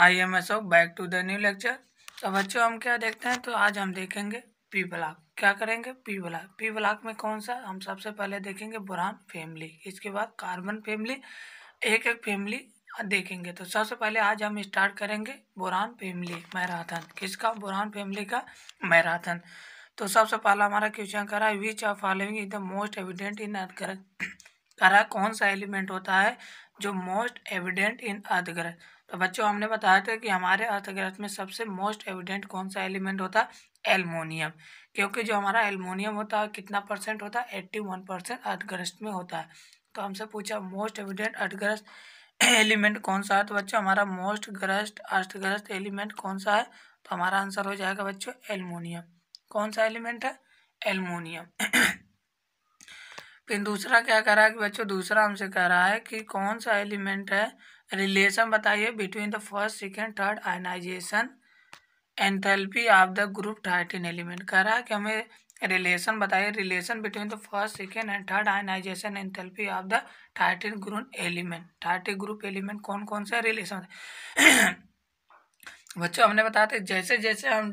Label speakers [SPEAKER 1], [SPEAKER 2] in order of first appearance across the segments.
[SPEAKER 1] I am off back to the new lecture तो बच्चों हम क्या देखते हैं तो आज हम देखेंगे पी ब्लॉक क्या करेंगे पी ब्लॉक पी ब्लॉक में कौन सा हम सबसे पहले देखेंगे बुरहान फैमिली इसके बाद कार्बन फैमिली एक एक फैमिली देखेंगे तो सबसे पहले आज हम स्टार्ट करेंगे बुरहान फैमिली मैराथन किसका बुरहान फैमिली का मैराथन तो सबसे पहला हमारा क्वेश्चन करा है which are following is the most evident in earth करा कौन सा एलिमेंट होता है जो मोस्ट एविडेंट इन अर्थ तो बच्चों हमने बताया था कि हमारे अर्थग्रस्त में सबसे मोस्ट एविडेंट कौन सा एलिमेंट होता है एलमोनियम क्योंकि जो हमारा एलमोनियम होता है कितना परसेंट होता है एट्टी वन परसेंट अर्थग्रस्त में होता है तो हमसे पूछा मोस्ट एविडेंट अर्थग्रस्त एलिमेंट कौन सा है तो बच्चों हमारा मोस्ट ग्रस्ट अर्थग्रस्त एलिमेंट कौन सा है तो हमारा आंसर हो जाएगा बच्चों एलमोनियम कौन सा एलिमेंट है एलमोनियम फिर दूसरा क्या कह रहा है कि बच्चों दूसरा हमसे कह रहा है कि कौन सा एलिमेंट है रिलेशन बताइए between the first second third ionization enthalpy of the group thirteen element कह रहा है कि हमें रिलेशन बताइए relation between the first second and third ionization enthalpy of the thirteen group element thirty group element कौन कौन से रिलेशन बच्चों हमने बताया था जैसे जैसे हम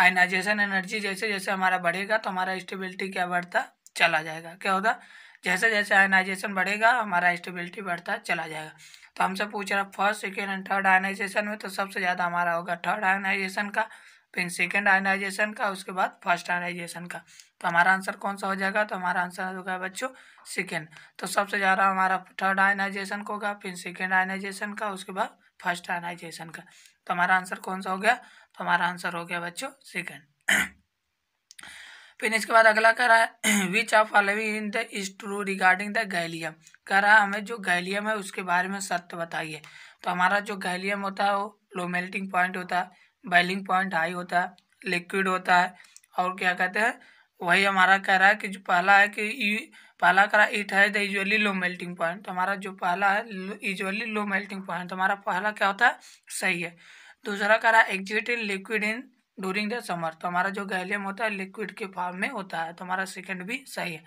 [SPEAKER 1] आयनाइजेशन एनर्जी जैसे जैसे हमारा बढ़ेगा तो हमारा स्टेबिलिटी क्या बढ़ता चला जाएगा क्या होगा जैसे जैसे आयनाइजेशन बढ़ेगा हमारा स्टेबिलिटी बढ़ता चला जाएगा तो हमसे पूछ रहा first second and third ionization में तो सबसे ज़्यादा हमारा होगा थर्ड आयनाइजेशन का फिर सेकेंड आयनाइजेशन का उसके बाद फर्स्ट आयनाइजेशन का तो हमारा आंसर कौन सा हो जाएगा तो हमारा आंसर होगा बच्चों सेकेंड तो सबसे ज़्यादा हमारा थर्ड आयनाइजेशन का होगा फिर सेकेंड आयनाइजेशन का उसके बाद फर्स्ट आयनाइजेशन का तो हमारा आंसर कौन सा हो गया तो हमारा आंसर हो गया बच्चों सेकेंड फिर इसके बाद अगला कह रहा है which of following the is true regarding the gallium कह रहा है हमें जो गैलियम है उसके बारे में सत्य बताइए तो हमारा जो गैलियम होता है वो लो मेल्टिंग पॉइंट होता है बॉइलिंग पॉइंट हाई होता है लिक्विड होता है और क्या कहते हैं वही हमारा कह रहा है कि जो पहला है कि पहला कह रहा है इट है the easily low melting point तो हमारा जो पहला है इजली लो मेल्टिंग पॉइंट हमारा पहला क्या होता है सही है दूसरा कह रहा है exist in liquid in during the summer तो हमारा जो गैलियम होता है लिक्विड के फॉर्म में होता है तो हमारा सेकेंड भी सही है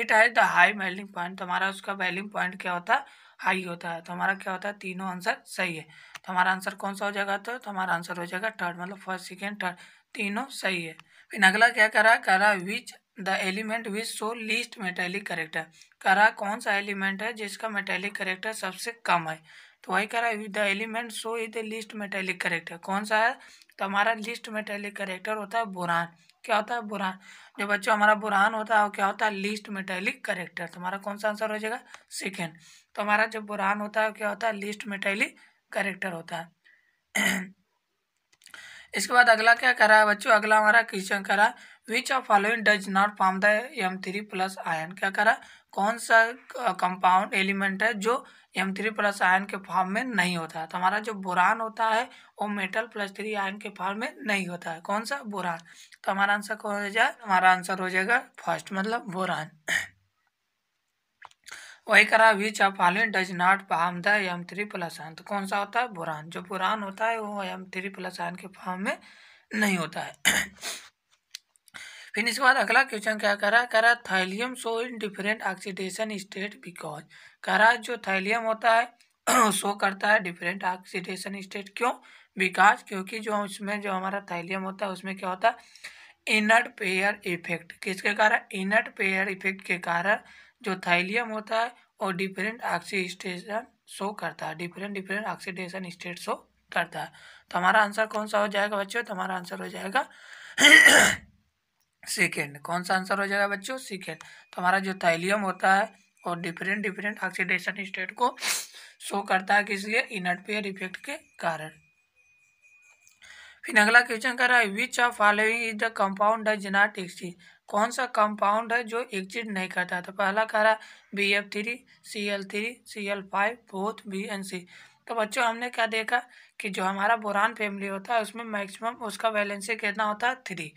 [SPEAKER 1] it has the high melting point तो हमारा उसका मेल्टिंग पॉइंट क्या होता है हाई होता है तो हमारा क्या होता है तीनों आंसर सही है तो हमारा आंसर कौन सा हो जाएगा तो, तो हमारा आंसर हो जाएगा थर्ड मतलब फर्स्ट सेकेंड थर्ड तीनों सही है फिर अगला क्या करा है करा which the element which so least metallic character करा कौन सा एलिमेंट है जिसका मेटेलिक करेक्टर सबसे कम है तो वही करा which the element so is the least metallic character कौन सा है तो हमारा लिस्ट में करेक्टर होता है बुरान क्या होता है बुरान जो बच्चों हमारा बुरहान होता है वो क्या होता है लीस्ट मेटेलिक करेक्टर तो हमारा कौन सा आंसर हो जाएगा सेकेंड तो हमारा जो बुरहान होता है क्या होता है लिस्ट मेटेलिक करेक्टर होता है इसके बाद अगला क्या करा है बच्चों अगला हमारा क्वेश्चन करा which of following does not form the M three plus ion क्या करा कौन सा कंपाउंड एलिमेंट है जो एम थ्री प्लस आयन के फॉर्म में नहीं होता है तो हमारा जो बोरान होता है वो मेटल प्लस थ्री आयन के फॉर्म में नहीं होता है कौन सा बोरान तो हमारा आंसर कौन हो जाए हमारा आंसर हो जाएगा फर्स्ट मतलब बोरान वही करा which of following does not form the M three plus ion तो कौन सा होता है बुरान जो बुरान होता है वो एम थ्री प्लस आयन के फॉर्म में नहीं होता है फिर इसके बाद अगला क्वेश्चन क्या करा रहा है कह रहा है thallium show in different oxidation state because कह रहा है जो थैलियम होता है शो करता है डिफरेंट ऑक्सीडेशन स्टेट क्यों बिकॉज क्योंकि जो उसमें जो हमारा थैलियम होता है उसमें क्या होता है इनर्ट पेयर इफेक्ट किसके कारण इनर्ट पेयर इफेक्ट के कारण जो थैलियम होता है वो डिफरेंट ऑक्सीडेशन शो करता है different different oxidation state show करता है तो हमारा आंसर कौन सा हो जाएगा बच्चों तो हमारा आंसर हो जाएगा सेकेंड कौन सा आंसर हो जाएगा बच्चों सेकेंड तो हमारा जो थैलियम होता है और डिफरेंट डिफरेंट ऑक्सीडेशन स्टेट को शो करता है किस लिए इनटपेयर इफेक्ट के कारण फिर अगला क्वेश्चन कर रहा है which of following is the compound does not exist कौन सा कंपाउंड है जो एग्जिट नहीं करता तो पहला कह रहा है B F three C L three C L five fourth B N C तो बच्चों हमने क्या देखा कि जो हमारा बोरान फैमिली होता है उसमें मैक्सिमम उसका वैलेंसी कितना होता है थ्री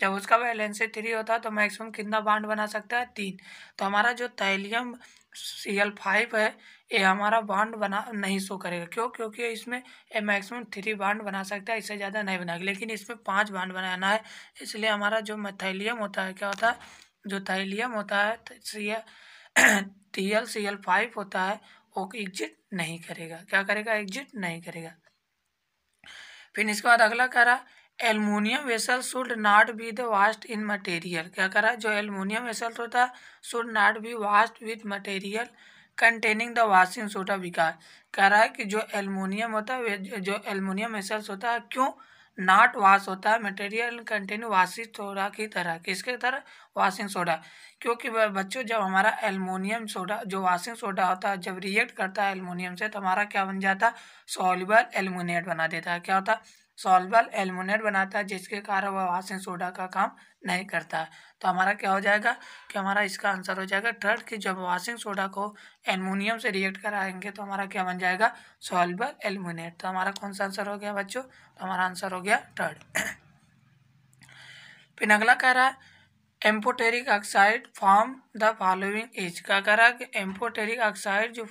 [SPEAKER 1] जब उसका वैलेंस थ्री होता है तो मैक्सिमम कितना बाड बना सकता है तीन तो हमारा जो तैलियम सी एल फाइव है ये हमारा बाड बना नहीं शो करेगा क्यों क्योंकि इसमें ये मैक्सिमम थ्री बाड बना सकता है इससे ज़्यादा नहीं बनाएगा लेकिन इसमें पाँच बाड बनाना है इसलिए हमारा जो थैलियम होता है क्या होता है जो थैलियम होता है C T L C L five होता है वो एग्जिट नहीं करेगा क्या करेगा एग्जिट नहीं करेगा फिर इसके बाद अगला कह रहा aluminium vessel should not be the washed in material क्या करा जो एलमोनियम वेसल होता तो है should not be washed with material containing the washing soda विकार कह रहा है कि जो एलमोनियम होता है जो एलमोनियम वेसल्स होता है क्यों नॉट वाश होता है मटेरियल कंटेनिंग वाशिंग सोडा की तरह किसके तरह वाशिंग सोडा क्योंकि बच्चों जब हमारा एलमोनियम सोडा जो वाशिंग सोडा होता है जब रिएक्ट करता है एलमोनियम से तो हमारा क्या बन जाता है सोलबल एलमोनियट बना देता है क्या होता है सॉल्वल एल्मोनेट बनाता है जिसके कारण वह वासन सोडा का काम नहीं करता है तो हमारा क्या हो जाएगा कि हमारा इसका आंसर हो जाएगा थर्ड कि जब वाशिंग सोडा को एलमोनियम से रिएक्ट कराएंगे तो हमारा क्या बन जाएगा सॉल्वल एल्मोनेट तो हमारा कौन सा आंसर हो गया बच्चों तो हमारा आंसर हो गया थर्ड फिर अगला कह रहा है amphoteric oxide form the following is क्या कह रहा है कि एम्फोटेरिक ऑक्साइड जो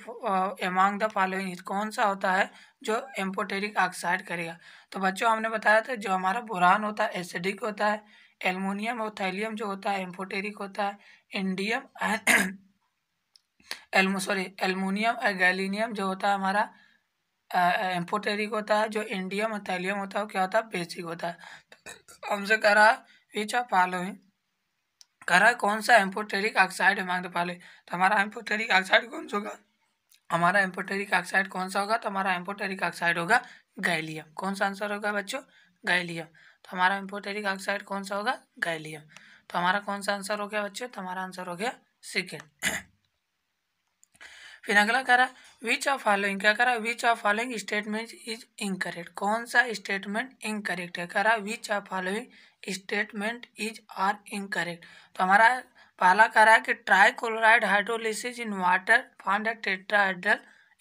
[SPEAKER 1] एमांग द फॉलोइंग इज कौन सा होता है जो एम्पोटेरिक ऑक्साइड करेगा तो बच्चों हमने बताया था जो हमारा बुरान होता है एसिडिक होता है एलमोनियम और थैलियम जो होता है एम्फोटेरिक होता है इंडियम एल्मो सॉरी एलमोनियम और गैलिनियम जो होता है हमारा एम्फोटेरिक होता है जो इंडियम और थैलियम होता है वो क्या होता है बेसिक होता है तो हमसे कह रहा है विच आर फॉलोइंग करा कौन सा एम्पोटेरिक ऑक्साइड है मांगते तो पहले तो हमारा एम्पोटेरिक ऑक्साइड कौन सा होगा हमारा एम्पोटेरिक ऑक्साइड कौन सा होगा तो हमारा एम्पोटेरिक ऑक्साइड होगा गैलियम कौन सा आंसर होगा बच्चों गैलियम तो हमारा एम्पोटेरिक ऑक्साइड कौन सा होगा गैलियम तो हमारा कौन सा आंसर हो गया बच्चों तो हमारा आंसर हो गया सिकेंड फिर अगला कह रहा है विच ऑफ फॉलोइंग क्या कह रहा है which of following statement is incorrect कौन सा स्टेटमेंट इनकरेक्ट है कह रहा है which of following statement is are incorrect तो हमारा पहला कह रहा है कि trichloride hydrolysis in water found tetrahedral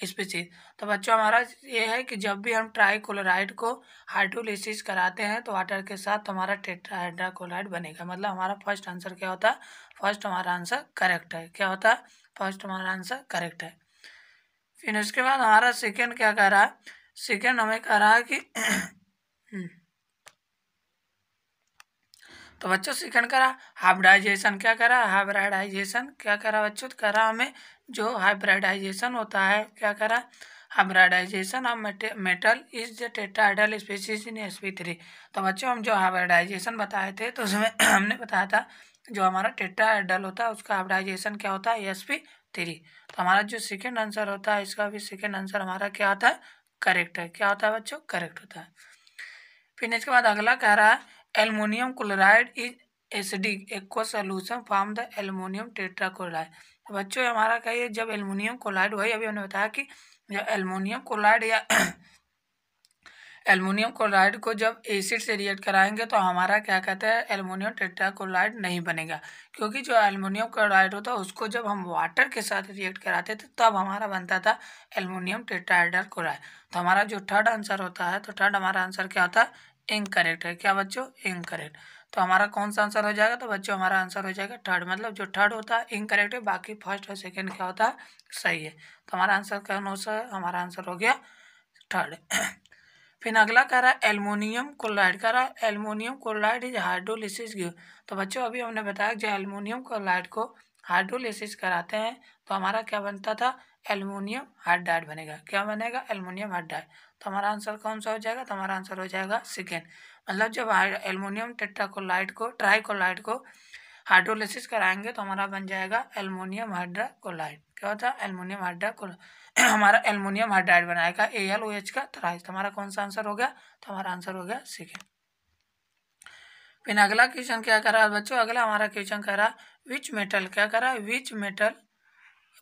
[SPEAKER 1] species तो बच्चों हमारा ये है कि जब भी हम ट्राईक्लोराइड को हाइड्रोलिसिस कराते हैं तो वाटर के साथ हमारा टेट्राहाइड्राक्लोराइड बनेगा मतलब हमारा फर्स्ट आंसर क्या होता है फर्स्ट हमारा आंसर करेक्ट है क्या होता है फर्स्ट हमारा आंसर करेक्ट है फिर उसके बाद हमारा सेकेंड क्या कह रहा है सेकेंड हमें कह रहा है कि हम्म, तो बच्चों शिखन करा हाइब्रिडाइजेशन क्या करा हाइब्रिडाइजेशन क्या करा बच्चों तो करा हमें जो हाइब्रिडाइजेशन होता है क्या करा hybridization of metal is the tetrahedral species in S P three तो बच्चों हम जो हाइब्रिडाइजेशन बताए थे तो उसमें हमने बताया था जो हमारा टेट्राइडल होता है उसका हाइब्रिडाइजेशन क्या होता है एस पी थ्री तो हमारा जो सेकेंड आंसर होता है इसका भी सेकेंड आंसर हमारा क्या होता है करेक्ट है क्या होता है बच्चों करेक्ट होता है फिर इसके बाद अगला कह रहा है aluminium chloride is acidic aqueous form the the aluminum tetrachloride बच्चों हमारा कहिए जब एलमोनियम क्लोराइड वही अभी हमने बताया कि जब एलमोनियम क्लोराइड या एलमोनियम क्लोराइड को जब एसिड से रिएक्ट कराएंगे तो हमारा क्या कहते हैं एलुमिनियम टेट्राक्लोराइड नहीं बनेगा क्योंकि जो एलमोनियम क्लोराइड होता है उसको जब हम वाटर के साथ रिएक्ट कराते थे तब हमारा बनता था एलमोनियम टेट्राइडर क्लोराइड तो हमारा जो थर्ड आंसर होता है तो थर्ड हमारा आंसर क्या होता है इनकरेक्ट है क्या बच्चों इनकरेक्ट तो हमारा कौन सा आंसर हो जाएगा तो बच्चों हमारा आंसर हो जाएगा थर्ड मतलब जो थर्ड होता है इनकरेक्ट है बाकी फर्स्ट और सेकेंड क्या होता है सही है तो हमारा आंसर क्या हो सर हमारा आंसर हो गया थर्ड फिर अगला कह रहा है एलमोनियम क्लोराइड कह रहा है aluminium chloride is hydrolysis give तो बच्चों अभी हमने बताया जो एलमोनियम क्लोराइड को हाइड्रोलिसिस कराते हैं तो हमारा क्या बनता था एलमोनियम हाइड्राइड बनेगा क्या बनेगा एलमोनियम हाइड्राइड तो हमारा आंसर कौन सा हो जाएगा तो हमारा आंसर हो जाएगा सेकेंड मतलब जब एलमोनियम टेट्राकोलाइट को ट्राइकोलाइट को हाइड्रोलिसिस कराएंगे तो हमारा बन जाएगा एलमोनियम हाइड्राकोलाइड क्या होता है एलमोनियम हाइड्राकोल हमारा एलमोनियम हाइड्राइड बनाएगा ए एल ओ एच का थ्राइस तो हमारा कौन सा आंसर हो गया तो हमारा आंसर हो गया सेकेंड फिर अगला क्वेश्चन क्या कर रहा है बच्चों अगला हमारा क्वेश्चन कह रहा विच मेटल क्या करा which metal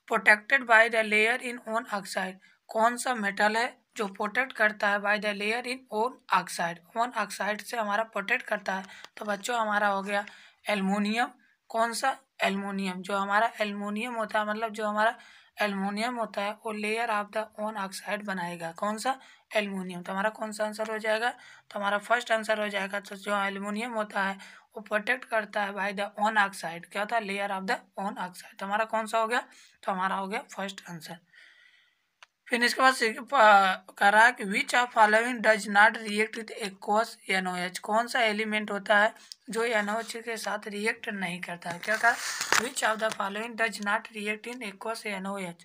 [SPEAKER 1] protected by the layer in own oxide कौन सा मेटल है जो प्रोटेक्ट करता है by the layer in own oxide own oxide से हमारा प्रोटेक्ट करता है तो बच्चों हमारा हो गया एलमोनियम कौन सा एलमोनियम जो हमारा एलमोनियम होता है मतलब जो हमारा एलमोनियम होता है वो layer of the own oxide बनाएगा कौन सा एलमोनियम तो हमारा कौन सा आंसर हो जाएगा तो हमारा फर्स्ट आंसर हो जाएगा तो जो एलमोनियम होता है वो प्रोटेक्ट करता है बाय द ओन ऑक्साइड क्या होता है layer of the own oxide तो हमारा कौन सा हो गया तो हमारा हो गया फर्स्ट आंसर फिर इसके बाद कह रहा है कि which of following does not react with aqueous N O H कौन सा एलिमेंट होता है जो एन ओ एच के साथ रिएक्ट नहीं करता है क्या कहा which of the following does not react in aqueous N O H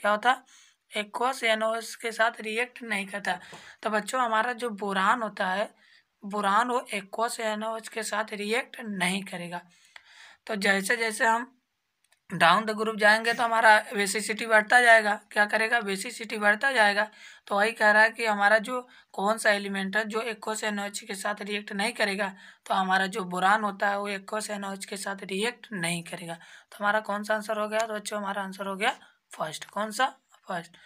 [SPEAKER 1] क्या होता है एक्वस एन ओ एच के साथ रिएक्ट नहीं करता तो बच्चों हमारा जो बुरहान होता है बुरान वो एक्स एन ओ एच के साथ रिएक्ट नहीं करेगा तो जैसे जैसे हम डाउन द ग्रुप जाएंगे तो हमारा बेसिसिटी बढ़ता जाएगा क्या करेगा बेसिसिटी बढ़ता जाएगा तो वही कह रहा है कि हमारा जो कौन सा एलिमेंट है जो एक्को से एनओएच के साथ रिएक्ट नहीं करेगा तो हमारा जो बुरान होता है वो एक्को से एनओएच के साथ रिएक्ट नहीं करेगा तो हमारा कौन सा आंसर हो गया तो बच्चों हमारा आंसर हो गया फर्स्ट कौन सा फर्स्ट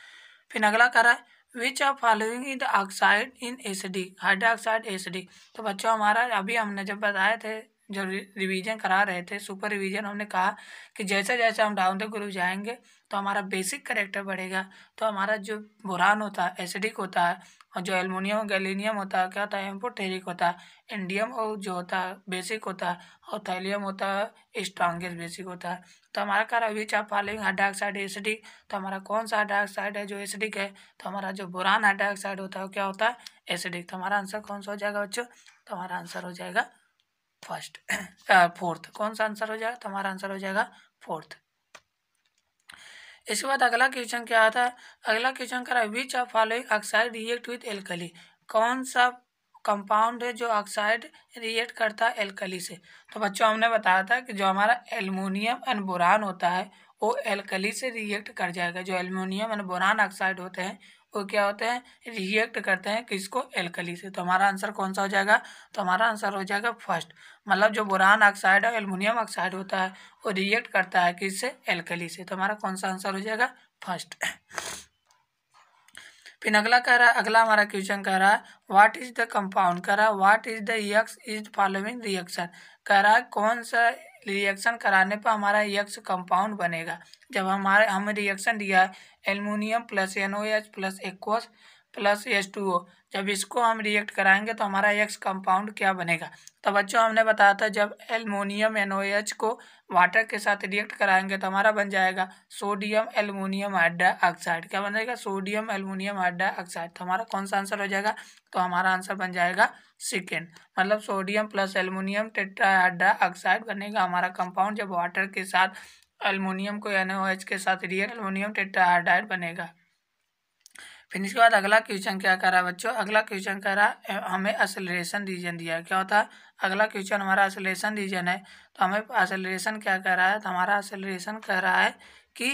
[SPEAKER 1] फिर अगला कह रहा है which are following in the oxide in S D hydroxide S D तो बच्चों हमारा अभी हमने जब बताए थे जो रिवीजन करा रहे थे सुपर रिवीजन हमने कहा कि जैसे जैसे हम डाउन द ग्रुप जाएंगे तो हमारा बेसिक करेक्टर बढ़ेगा तो हमारा जो बुरान होता है एसिडिक होता है और जो एलमोनियम गैलिनियम होता है क्या होता है एम्पोटेरिक होता है इंडियम और जो होता है बेसिक होता है और थैलियम होता है स्ट्रांगेस्ट बेसिक होता है तो हमारा कह which are following hydra acidic तो हमारा कौन सा हाइड्रॉक्साइड है जो एसिडिक है तो हमारा जो बुरान हाइड्रॉक्साइड होता है क्या होता है एसिडिक तो हमारा आंसर कौन सा हो जाएगा बच्चों तो हमारा आंसर हो जाएगा फर्स्ट फोर्थ कौन सा आंसर हो जाएगा तुम्हारा आंसर हो जाएगा फोर्थ इसके बाद अगला क्वेश्चन क्या आता है अगला क्वेश्चन कह रहा है which of following oxide react with alkali कौन सा कंपाउंड है जो ऑक्साइड रिएक्ट करता है एल्कली से तो बच्चों हमने बताया था कि जो हमारा एलमोनियम एंड बोरान होता है वो एल्कली से रिएक्ट कर जाएगा जो एलमोनियम एंड बोरान ऑक्साइड होते हैं वो क्या होते हैं रिएक्ट करते हैं किसको एल्कली से तो हमारा आंसर कौन सा हो जाएगा तो हमारा आंसर हो जाएगा फर्स्ट मतलब जो बुरान ऑक्साइड और एलमिनियम ऑक्साइड होता है वो रिएक्ट करता है किस से एल्कली से तो हमारा कौन सा आंसर हो जाएगा फर्स्ट फिर अगला कह रहा है अगला हमारा क्वेश्चन कह रहा है व्हाट इज द कंपाउंड कह रहा है what is the x is following reaction कह रहा है कौन सा रिएक्शन कराने पर हमारा यक्स कंपाउंड बनेगा जब हमारे हमें रिएक्शन दिया aluminium plus N O H plus aqueous plus H two O जब इसको हम रिएक्ट कराएंगे तो हमारा एक्स कंपाउंड क्या बनेगा तो बच्चों हमने बताया था जब एलमोनियम एन ओ एच को वाटर के साथ रिएक्ट कराएंगे तो हमारा बन जाएगा सोडियम एलमोनियम ऑक्साइड क्या बन जाएगा सोडियम एलमोनियम हाइड्रा ऑक्साइड तो हमारा कौन सा आंसर हो जाएगा तो हमारा आंसर बन जाएगा सेकेंड मतलब सोडियम प्लस एलमोनियम ऑक्साइड बनेगा हमारा कंपाउंड जब वाटर के साथ अल्मोनियम को एन के साथ रियल अल्मोनियम टेट्राहाइड्राइड बनेगा फिर इसके बाद अगला क्वेश्चन क्या करा बच्चों अगला क्वेश्चन करा हमें असलरेशन रीजन दिया क्या होता है अगला क्वेश्चन हमारा असलरेशन रीजन है तो हमें असलरेशन क्या कर रहा है तो हमारा असलरेशन कह रहा है कि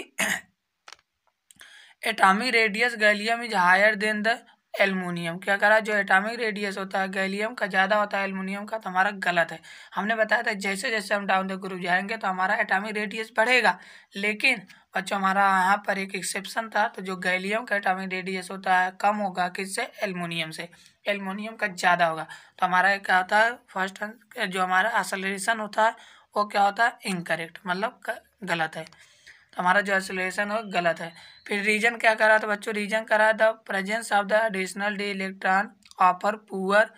[SPEAKER 1] atomic radius gallium is higher than the aluminium क्या करा जो एटॉमिक रेडियस होता है गैलियम का ज़्यादा होता है एलमोनियम का तो हमारा गलत है हमने बताया था जैसे जैसे हम डाउन द ग्रुप जाएंगे तो हमारा एटॉमिक रेडियस बढ़ेगा लेकिन बच्चों हमारा यहाँ पर एक एक्सेप्शन था तो जो गैलियम का एटॉमिक रेडियस होता है कम होगा किससे एलमोनियम से एलमोनियम का ज़्यादा होगा तो हमारा क्या होता है फर्स्ट जो हमारा असलेशन होता है वो क्या होता है इनकरेक्ट मतलब गलत है तो हमारा जो सोल्यूशन हो गलत है फिर रीजन क्या करा था बच्चों रीजन करा the presence of the additional D electron offer poor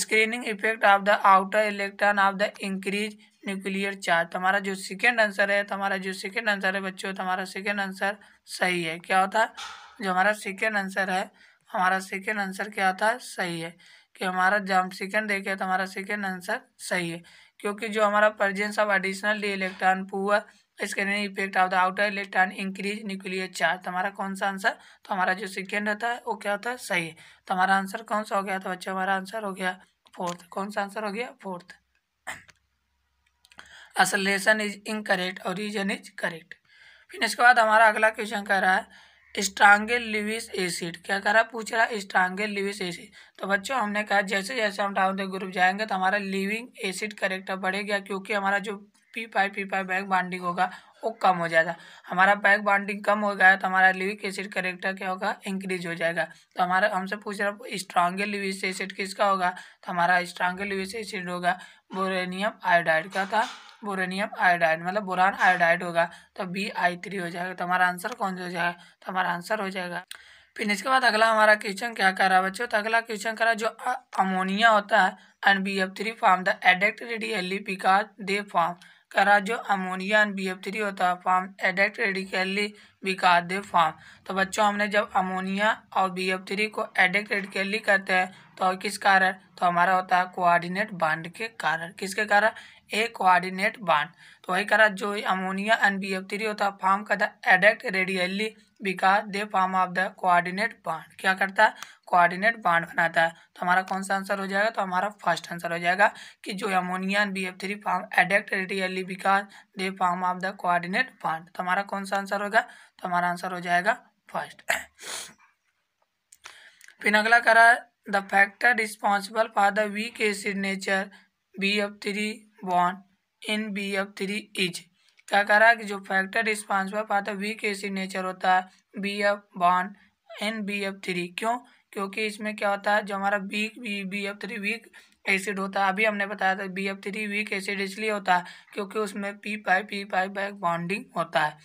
[SPEAKER 1] screening effect of the outer electron of the increase nuclear charge तो हमारा जो सेकेंड आंसर है तो हमारा जो सेकेंड आंसर है बच्चों तो हमारा सेकेंड आंसर सही है क्या होता है जो हमारा सेकेंड आंसर है हमारा सेकेंड आंसर क्या होता है सही है कि हमारा जब हम सेकेंड देखे तो हमारा सेकेंड आंसर सही है क्योंकि जो हमारा presence of additional D electron poor scanning effect of the outer electron increase nuclear charge तो हमारा कौन सा आंसर तो हमारा जो सेकेंड होता है वो क्या होता है सही तो हमारा आंसर कौन सा हो गया तो बच्चा हमारा आंसर हो गया फोर्थ कौन सा आंसर हो गया fourth assertion is incorrect और रीजन इज करेक्ट फिर इसके बाद हमारा अगला क्वेश्चन कह रहा है स्ट्रांगेल लिविस एसिड क्या कह रहा है पूछ रहा है स्ट्रांगेल लिविस एसिड तो बच्चों हमने कहा जैसे जैसे हम डाउन द ग्रुप जाएंगे तो हमारा लिविंग एसिड करेक्ट बढ़ेगा क्योंकि हमारा जो P five P five back binding होगा वो कम हो जाएगा हमारा बैक बाइंडिंग कम हो गया तो हमारा लिविक एसिड करेक्टर क्या होगा इंक्रीज हो जाएगा तो हमारा हमसे पूछ रहा है स्ट्रांगे लिविस एसिड किसका होगा तो हमारा स्ट्रांगे लिविस एसिड होगा बोरेनियम आयोडाइड का था बोरेनियम आयोडाइड मतलब बोरान आयोडाइड होगा तो बी आई थ्री हो जाएगा तो हमारा आंसर कौन सा हो जाएगा तो हमारा आंसर हो जाएगा फिर इसके बाद अगला हमारा क्वेश्चन क्या कर रहा है बच्चों तो अगला क्वेश्चन कर रहा है जो अमोनिया होता है and B F three form the adduct ready L E P का दे फॉर्म करा जो अमोनिया बी एफ थ्री होता है form adduct radically because they form तो बच्चों हमने जब अमोनिया और बी एफ थ्री को एडेक्ट रेडिकली करते हैं तो किस कारण तो हमारा होता है कोआर्डिनेट बांड के कारण किसके कारण ए कोआर्डिनेट बांड तो वही करा जो ammonia and B F three होता है फॉर्म करता है adduct readily because they form of the coordinate bond क्या करता है कोऑर्डिनेट बांड बनाता है तो हमारा कौन सा आंसर हो जाएगा तो हमारा फर्स्ट आंसर हो जाएगा कि जो ammonia B F three form adduct readily because they form of the coordinate bond तो हमारा कौन सा आंसर होगा तो हमारा आंसर हो जाएगा फर्स्ट फिर अगला कह रहा है the factor responsible for the weak acid nature B F three bond in B F three is क्या कह रहा है कि जो factor responsible for the weak acid nature होता है B F bond in B F three क्यों क्योंकि इसमें क्या होता है जो हमारा weak B B F three weak acid होता है अभी हमने बताया था B F three weak acid इसलिए होता है क्योंकि उसमें P pi P pi back bonding होता है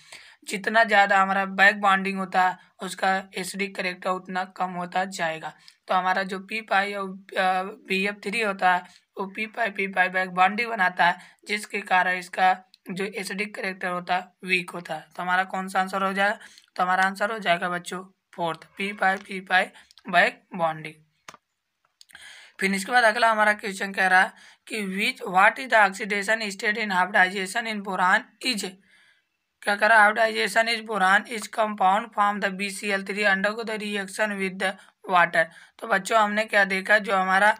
[SPEAKER 1] जितना ज़्यादा हमारा बैक बॉन्डिंग होता है उसका एसिडिक करेक्टर उतना कम होता जाएगा तो हमारा जो पी पाई और बी एफ थ्री होता है वो P pi P pi back bonding बनाता है जिसके कारण इसका जो एसिडिक करेक्टर होता है वीक होता है तो हमारा कौन सा आंसर हो जाएगा तो हमारा आंसर हो जाएगा बच्चों fourth P pi P pi by bonding फिर इसके बाद अगला हमारा क्वेश्चन कह रहा है कि which what is the oxidation state in hybridization in boron is क्या कह रहा है hybridization is boron is compound form the B C L three undergo the reaction with the water तो बच्चों हमने क्या देखा जो हमारा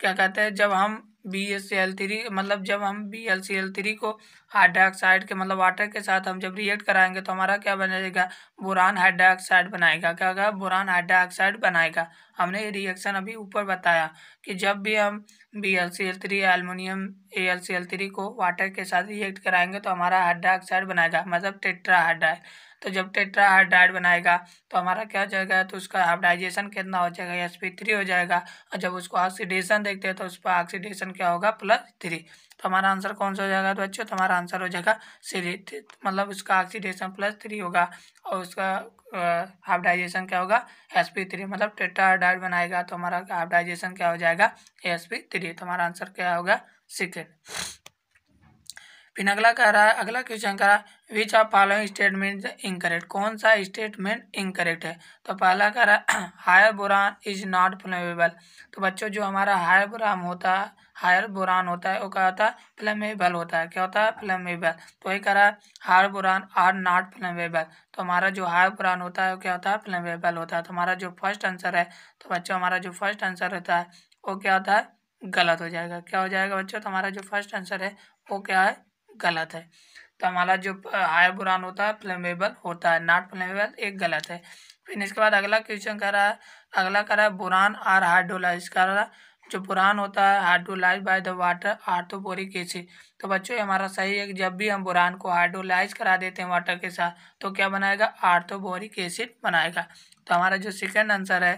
[SPEAKER 1] क्या कहते हैं जब हम B S C L three मतलब जब हम B L C L three को हाइड्रोक्साइड के मतलब वाटर के साथ हम जब रिएक्ट कराएंगे तो हमारा क्या बनाएगा बोरान हाइड्रोक्साइड बनाएगा क्या क्या बोरान हाइड्रोक्साइड बनाएगा हमने ये रिएक्शन अभी ऊपर बताया कि जब भी हम B L C L three aluminium A L C L three को वाटर के साथ रिएक्ट कराएंगे तो हमारा हाइड्रोक्साइड बनाएगा मतलब टेट्रा हाइड्राइड तो जब टेट्राहाइड्राइड बनाएगा तो हमारा क्या हो जाएगा तो उसका हाइब्राइजेशन कितना हो जाएगा एस पी थ्री हो जाएगा और जब उसको ऑक्सीडेशन देखते हैं तो उस पर ऑक्सीडेशन क्या होगा प्लस थ्री तो हमारा आंसर कौन सा हो जाएगा तो बच्चों तो हमारा आंसर हो जाएगा सीरी मतलब उसका ऑक्सीडेशन प्लस थ्री होगा और उसका हाइब्राइजेशन क्या होगा एस पी थ्री मतलब टेट्राहाइड्राइड बनाएगा तो हमारा हाइब्राइजेशन क्या हो जाएगा एस पी थ्री तो हमारा आंसर क्या होगा सिकेंड फिर अगला कह रहा है अगला क्वेश्चन कह रहा है which of following statement incorrect कौन सा स्टेटमेंट इनकरेक्ट है तो पहला कह रहा है higher boron is not flammable तो बच्चों जो हमारा हायर बुरान होता है हायर बुरान होता है वो क्या होता है फ्लेमेबल होता है क्या होता है फ्लेमेबल तो वही कह रहा है higher boron are not flammable तो हमारा जो हायर बुरान होता है वो क्या होता है फ्लेमेबल होता है तो हमारा जो फर्स्ट आंसर है तो बच्चों हमारा जो फर्स्ट आंसर होता है वो क्या होता है गलत हो जाएगा क्या हो जाएगा बच्चों तो हमारा जो फर्स्ट आंसर है वो क्या है गलत है तो हमारा जो हायर बुरान होता है फ्लेमेबल होता है नॉट फ्लेमेबल एक गलत है फिर इसके बाद अगला क्वेश्चन कर रहा है अगला कर रहा है बुरान आर हाइड्रोलाइज कर रहा है जो बुरान होता है hydrolyse by the water boric acid तो बच्चों हमारा सही है कि जब भी हम बुरान को हाइड्रोलाइज करा देते हैं वाटर के साथ तो क्या बनाएगा बोरिक एसिड बनाएगा तो हमारा जो सेकेंड आंसर है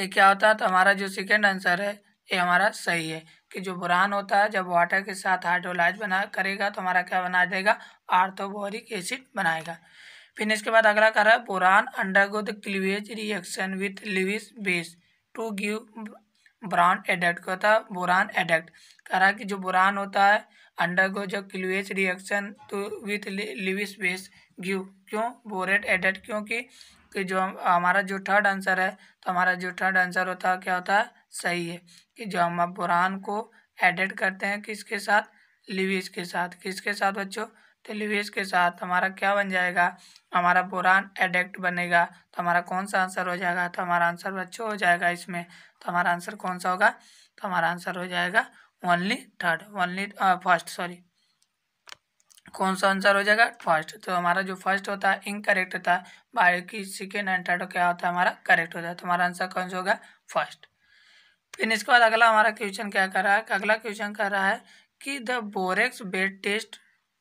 [SPEAKER 1] ये क्या होता है तो हमारा जो सेकेंड आंसर है ये हमारा सही है कि जो बुरान होता है जब वाटर के साथ हाइड्रोलाइज बना करेगा तो हमारा क्या बना देगा आर्थोबोरिक एसिड बनाएगा फिर इसके बाद अगला कर रहा है boron undergo the cleavage reaction with Lewis base to give brown adduct क्या होता है बुरान एडेक्ट कह रहा है कि जो बुरान होता है अंडरगो जो cleavage reaction to with Lewis base give क्यों बोरेट एडेड क्योंकि कि जो हमारा जो थर्ड आंसर है तो हमारा जो थर्ड आंसर होता है क्या होता है सही है कि जो हम बुरहान को एडेड करते हैं किसके साथ लिविस के साथ किसके साथ बच्चों तो लिविस के साथ हमारा क्या बन जाएगा हमारा बुरहान एडेक्ट बनेगा तो हमारा कौन सा आंसर हो जाएगा तो हमारा आंसर बच्चों हो जाएगा इसमें तो हमारा आंसर कौन सा होगा तो हमारा आंसर हो जाएगा only third only first sorry कौन सा आंसर हो जाएगा फर्स्ट तो हमारा जो फर्स्ट होता है इनकरेक्ट होता है बाकी सेकेंड एंड थर्ड क्या होता है हमारा करेक्ट होता है तो हमारा आंसर कौन सा होगा फर्स्ट फिर इसके बाद अगला हमारा क्वेश्चन क्या कर रहा है अगला क्वेश्चन कर रहा है कि the borax bead test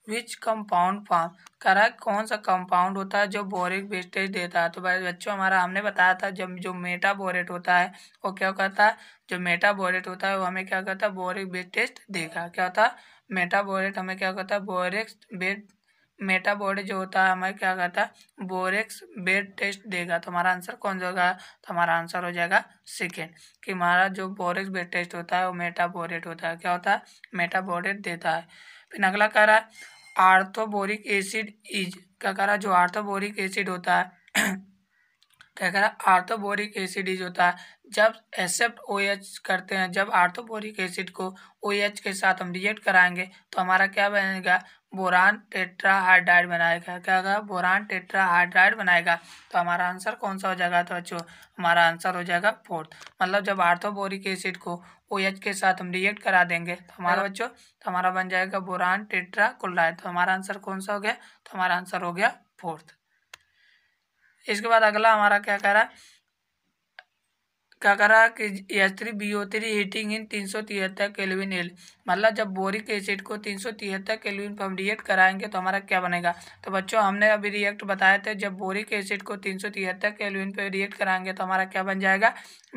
[SPEAKER 1] which compound form कर रहा है कौन सा कंपाउंड होता है जो बोरिक टेस्ट देता है तो भाई बच्चों हमारा हमने बताया था जब जो मेटा बोरेट होता है वो क्या करता है जो मेटा बोरेट होता है वो हमें क्या करता है बोरिक टेस्ट देगा क्या होता है मेटाबोरेट हमें क्या कहता है बोरेक्स बेड मेटाबोरेट जो होता है हमें क्या कहता है बोरेक्स बेड टेस्ट देगा तो हमारा आंसर कौन सा होगा तो हमारा आंसर हो जाएगा सेकेंड कि हमारा जो बोरेक्स बेड टेस्ट होता है वो मेटाबोरेट होता है क्या होता है मेटाबोरेट देता है फिर अगला कह रहा है आर्थोबोरिक एसिड इज क्या कह रहा है जो आर्थोबोरिक एसिड होता है तो अगर आर्थोबोरिक एसिड इज होता है जब एक्सेप्ट ओ एच करते हैं जब आर्थोबोरिक एसिड को ओ एच के साथ हम रिएक्ट कराएंगे तो हमारा क्या बनेगा बोरान टेट्राहाइड्राइड बनाएगा क्या होगा बोरान टेट्राहाइड्राइड बनाएगा तो हमारा आंसर कौन सा हो जाएगा तो बच्चों हमारा आंसर हो जाएगा फोर्थ मतलब जब आर्थोबोरिक एसिड को ओ एच के साथ हम रिएक्ट करा देंगे तो हमारा बच्चों तो हमारा बन जाएगा बोरान टेट्रा कोलाइड तो हमारा आंसर कौन सा हो गया तो हमारा आंसर हो गया फोर्थ इसके बाद अगला हमारा क्या कह रहा है क्या कर रहा है कि H three B O three heating in तीन सौ तिहत्तर केलविन एल मतलब जब बोरिक एसिड को तीन सौ तिहत्तर केलविन पर हम रिएक्ट कराएंगे तो हमारा क्या बनेगा तो बच्चों हमने अभी रिएक्ट बताया था जब बोरिक एसिड को तीन सौ तिहत्तर केलविन पर रिएक्ट कराएंगे तो हमारा क्या बन जाएगा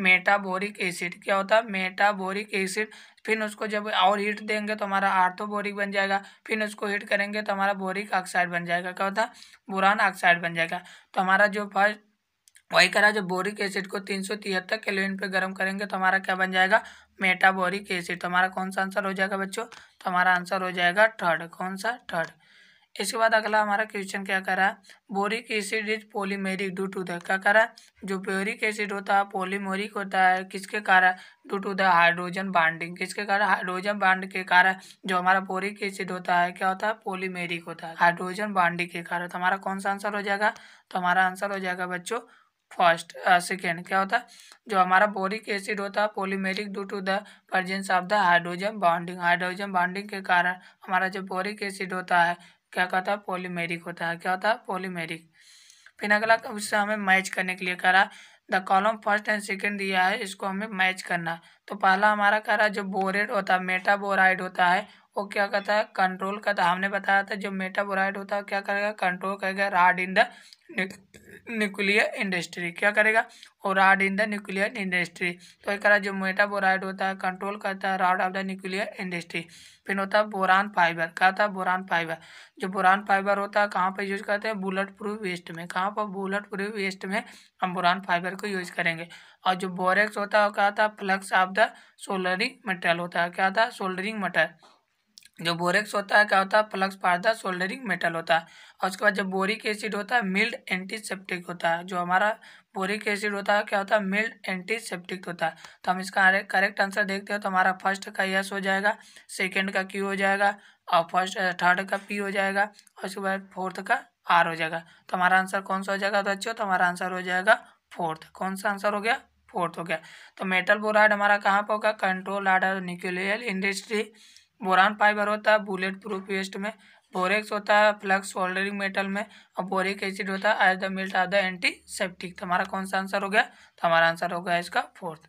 [SPEAKER 1] मेटाबोरिक एसिड क्या होता है मेटाबोरिक एसिड फिर उसको जब और हीट देंगे तो हमारा आर्थो तो बोरिक बन जाएगा फिर उसको हीट करेंगे तो हमारा बोरिक ऑक्साइड बन जाएगा क्या होता बुरान ऑक्साइड बन जाएगा तो हमारा जो फर्स्ट वही करा जो बोरिक एसिड को तीन सौ तिहत्तर केलोइन पर गर्म करेंगे तो हमारा क्या बन जाएगा मेटाबोरिक एसिड तो हमारा कौन सा आंसर हो जाएगा बच्चों तो हमारा आंसर हो जाएगा थर्ड कौन सा थर्ड इसके बाद अगला हमारा क्वेश्चन क्या करा boric acid is polymeric due to the क्या करा जो बोरिक एसिड होता है पोलीमोरिक होता है किसके कारण due to the hydrogen bonding किसके कारण हाइड्रोजन बांड के कारण जो हमारा बोरिक एसिड होता है क्या होता है पोलीमेरिक होता है हाइड्रोजन बांडिंग के कारण तो हमारा कौन सा आंसर हो जाएगा तो हमारा आंसर हो जाएगा बच्चों फर्स्ट सेकेंड क्या होता है जो हमारा बोरिक एसिड होता है polymeric due to the presence of the hydrogen bonding hydrogen bonding के कारण हमारा जो बोरिक एसिड होता है क्या कहता है पोलीमेरिक होता है क्या होता है पोलीमेरिक फिर अगला उससे हमें मैच करने के लिए कह रहा है the column first and second दिया है इसको हमें मैच करना तो पहला हमारा कह रहा है जो बोरेड होता है मेटाबोराइड होता है वो क्या करता है कंट्रोल करता है हमने बताया था जो तो मेटाबोराइड होता है क्या करेगा कंट्रोल करेगा rod in the nuclear industry क्या करेगा और rod in the nuclear industry तो एक जो मेटाबोराइड होता है कंट्रोल करता है rod of the nuclear industry फिर होता है बोरान फाइबर क्या होता है बोरान फाइबर जो बोरान फाइबर होता है कहाँ पर यूज करते हैं बुलेट प्रूफ वेस्ट में कहाँ पर बुलेट प्रूफ वेस्ट में हम बोरान फाइबर को यूज करेंगे और जो बोरेक्स होता है क्या होता है flux of the soldering material होता है क्या होता है सोल्डरिंग मटेरियल जो बोरेक्स होता है क्या होता है प्लक्स पारदा सोल्डरिंग मेटल होता है और उसके बाद जब बोरिक एसिड होता है मिल्ड एंटीसेप्टिक होता है जो हमारा बोरिक एसिड होता है क्या होता है मिल्ड एंटीसेप्टिक होता है तो हम इसका करेक्ट आंसर देखते हो तो हमारा फर्स्ट का यस हो जाएगा सेकेंड का क्यू हो जाएगा और फर्स्ट थर्ड का पी हो जाएगा और उसके बाद फोर्थ का आर हो जाएगा तो हमारा आंसर कौन सा हो जाएगा तो अच्छे तो हमारा आंसर हो जाएगा फोर्थ कौन सा आंसर हो गया फोर्थ हो गया तो मेटल बोराइड हमारा कहाँ पर होगा control order nuclear industry boron fibre होता है बुलेट प्रूफ वेस्ट में बोरेक्स होता है फ्लक्स सोल्डरिंग मेटल में और बोरिक एसिड होता है as the mild or the antiseptic तो हमारा कौन सा आंसर हो गया तो हमारा आंसर हो गया इसका फोर्थ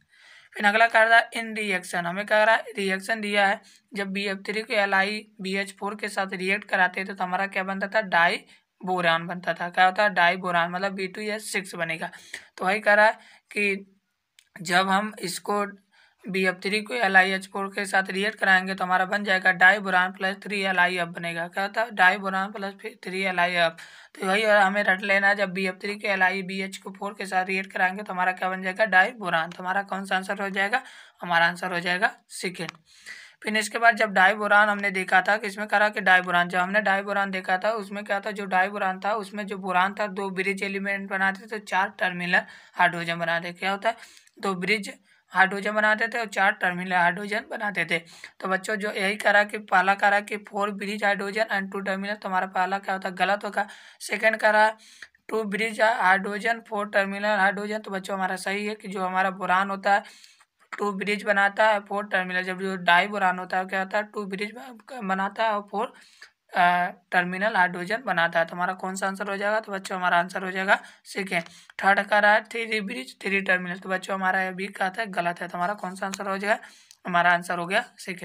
[SPEAKER 1] फिर अगला कह रहा है इन रिएक्शन हमें कह रहा है रिएक्शन दिया है जब बी एफ थ्री को L I B H four के साथ रिएक्ट कराते हैं तो हमारा क्या बनता था डाई बोरान बनता था क्या होता है डाई बोरान मतलब बी टू एस सिक्स बनेगा तो वही कह रहा है कि जब हम इसको बी एफ थ्री को एल आई एच फोर के साथ रिएक्ट कराएंगे तो हमारा बन जाएगा diborane plus three L I F बनेगा क्या होता है diborane plus three L I F तो वही हमें रट लेना है जब बी एफ थ्री के एल आई बी एच को फोर के साथ रिएक्ट कराएंगे तो हमारा क्या बन जाएगा डाई बुरान तो हमारा कौन सा आंसर हो जाएगा हमारा आंसर हो जाएगा सेकेंड फिर इसके बाद जब डाई बुरान हमने देखा था कि इसमें करा कि डाई बुरान जब हमने डाई बुरान देखा था उसमें क्या था जो डाई बुरान था उसमें जो बुरान था दो ब्रिज एलिमेंट बनाते थे तो चार टर्मिनल हाइड्रोजन बनाते क्या होता है दो ब्रिज हाइड्रोजन बनाते थे और चार टर्मिनल हाइड्रोजन बनाते थे तो बच्चों जो यही करा कि पहला करा कि four bridge hydrogen and two terminal तो हमारा पहला क्या होता है गलत होगा सेकेंड करा two bridge hydrogen four terminal hydrogen तो बच्चों हमारा सही है कि जो हमारा बुरान होता है टू ब्रिज बनाता है फोर टर्मिनल जब जो डाई बुरान होता है क्या होता है टू ब्रिज बनाता है और फोर टर्मिनल हाइड्रोजन बनाता है तो हमारा कौन सा आंसर हो जाएगा तो बच्चों हमारा आंसर हो जाएगा ठीक थर्ड का रहा है थ्री ब्रिज थ्री टर्मिनल तो बच्चों हमारा बी कहता था गलत है तो हमारा कौन सा आंसर हो जाएगा हमारा आंसर हो गया ठीक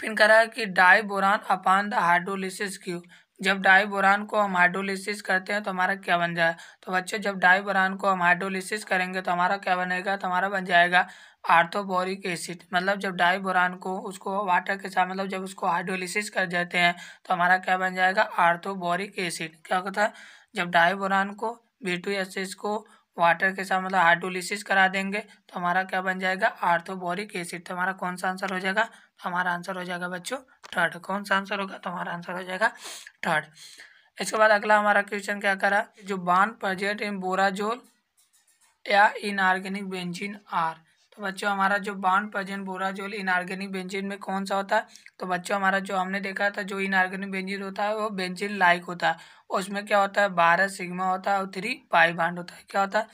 [SPEAKER 1] फिर कह रहा है कि diborane upon the hydrolysis क्यू जब डाइबोरान को हम हाइड्रोलिसिस करते हैं तो हमारा क्या बन जाए तो बच्चे जब डाइबोरान को हम हाइड्रोलिसिस करेंगे तो हमारा क्या बनेगा तो हमारा बन जाएगा आर्थोबोरिक एसिड मतलब जब डाइबोरान को उसको वाटर के साथ मतलब जब उसको हाइड्रोलिसिस कर देते हैं तो हमारा क्या बन जाएगा आर्थोबोरिक एसिड क्या होता है जब डाइबोरान को बी को वाटर के साथ मतलब हार्डोलिसिस करा देंगे तो हमारा क्या बन जाएगा आर्थोबोरिक एसिड तो हमारा कौन सा आंसर हो जाएगा तो हमारा आंसर हो जाएगा बच्चों थर्ड कौन सा आंसर होगा तो हमारा आंसर हो जाएगा थर्ड इसके बाद अगला हमारा क्वेश्चन क्या करा जो बान प्रजेट इन बोराजोल या इनऑर्गेनिक बेंजिन आर तो बच्चों हमारा जो बान प्रजेंट बोराजोल इनऑर्गेनिक बेंजिन में कौन सा होता है तो बच्चों हमारा जो हमने देखा था जो इनऑर्गेनिक बेंजिन होता है वो बेंजिन लाइक होता है उसमें क्या होता है बारह सिग्मा होता है और थ्री पाई बांड होता है क्या होता है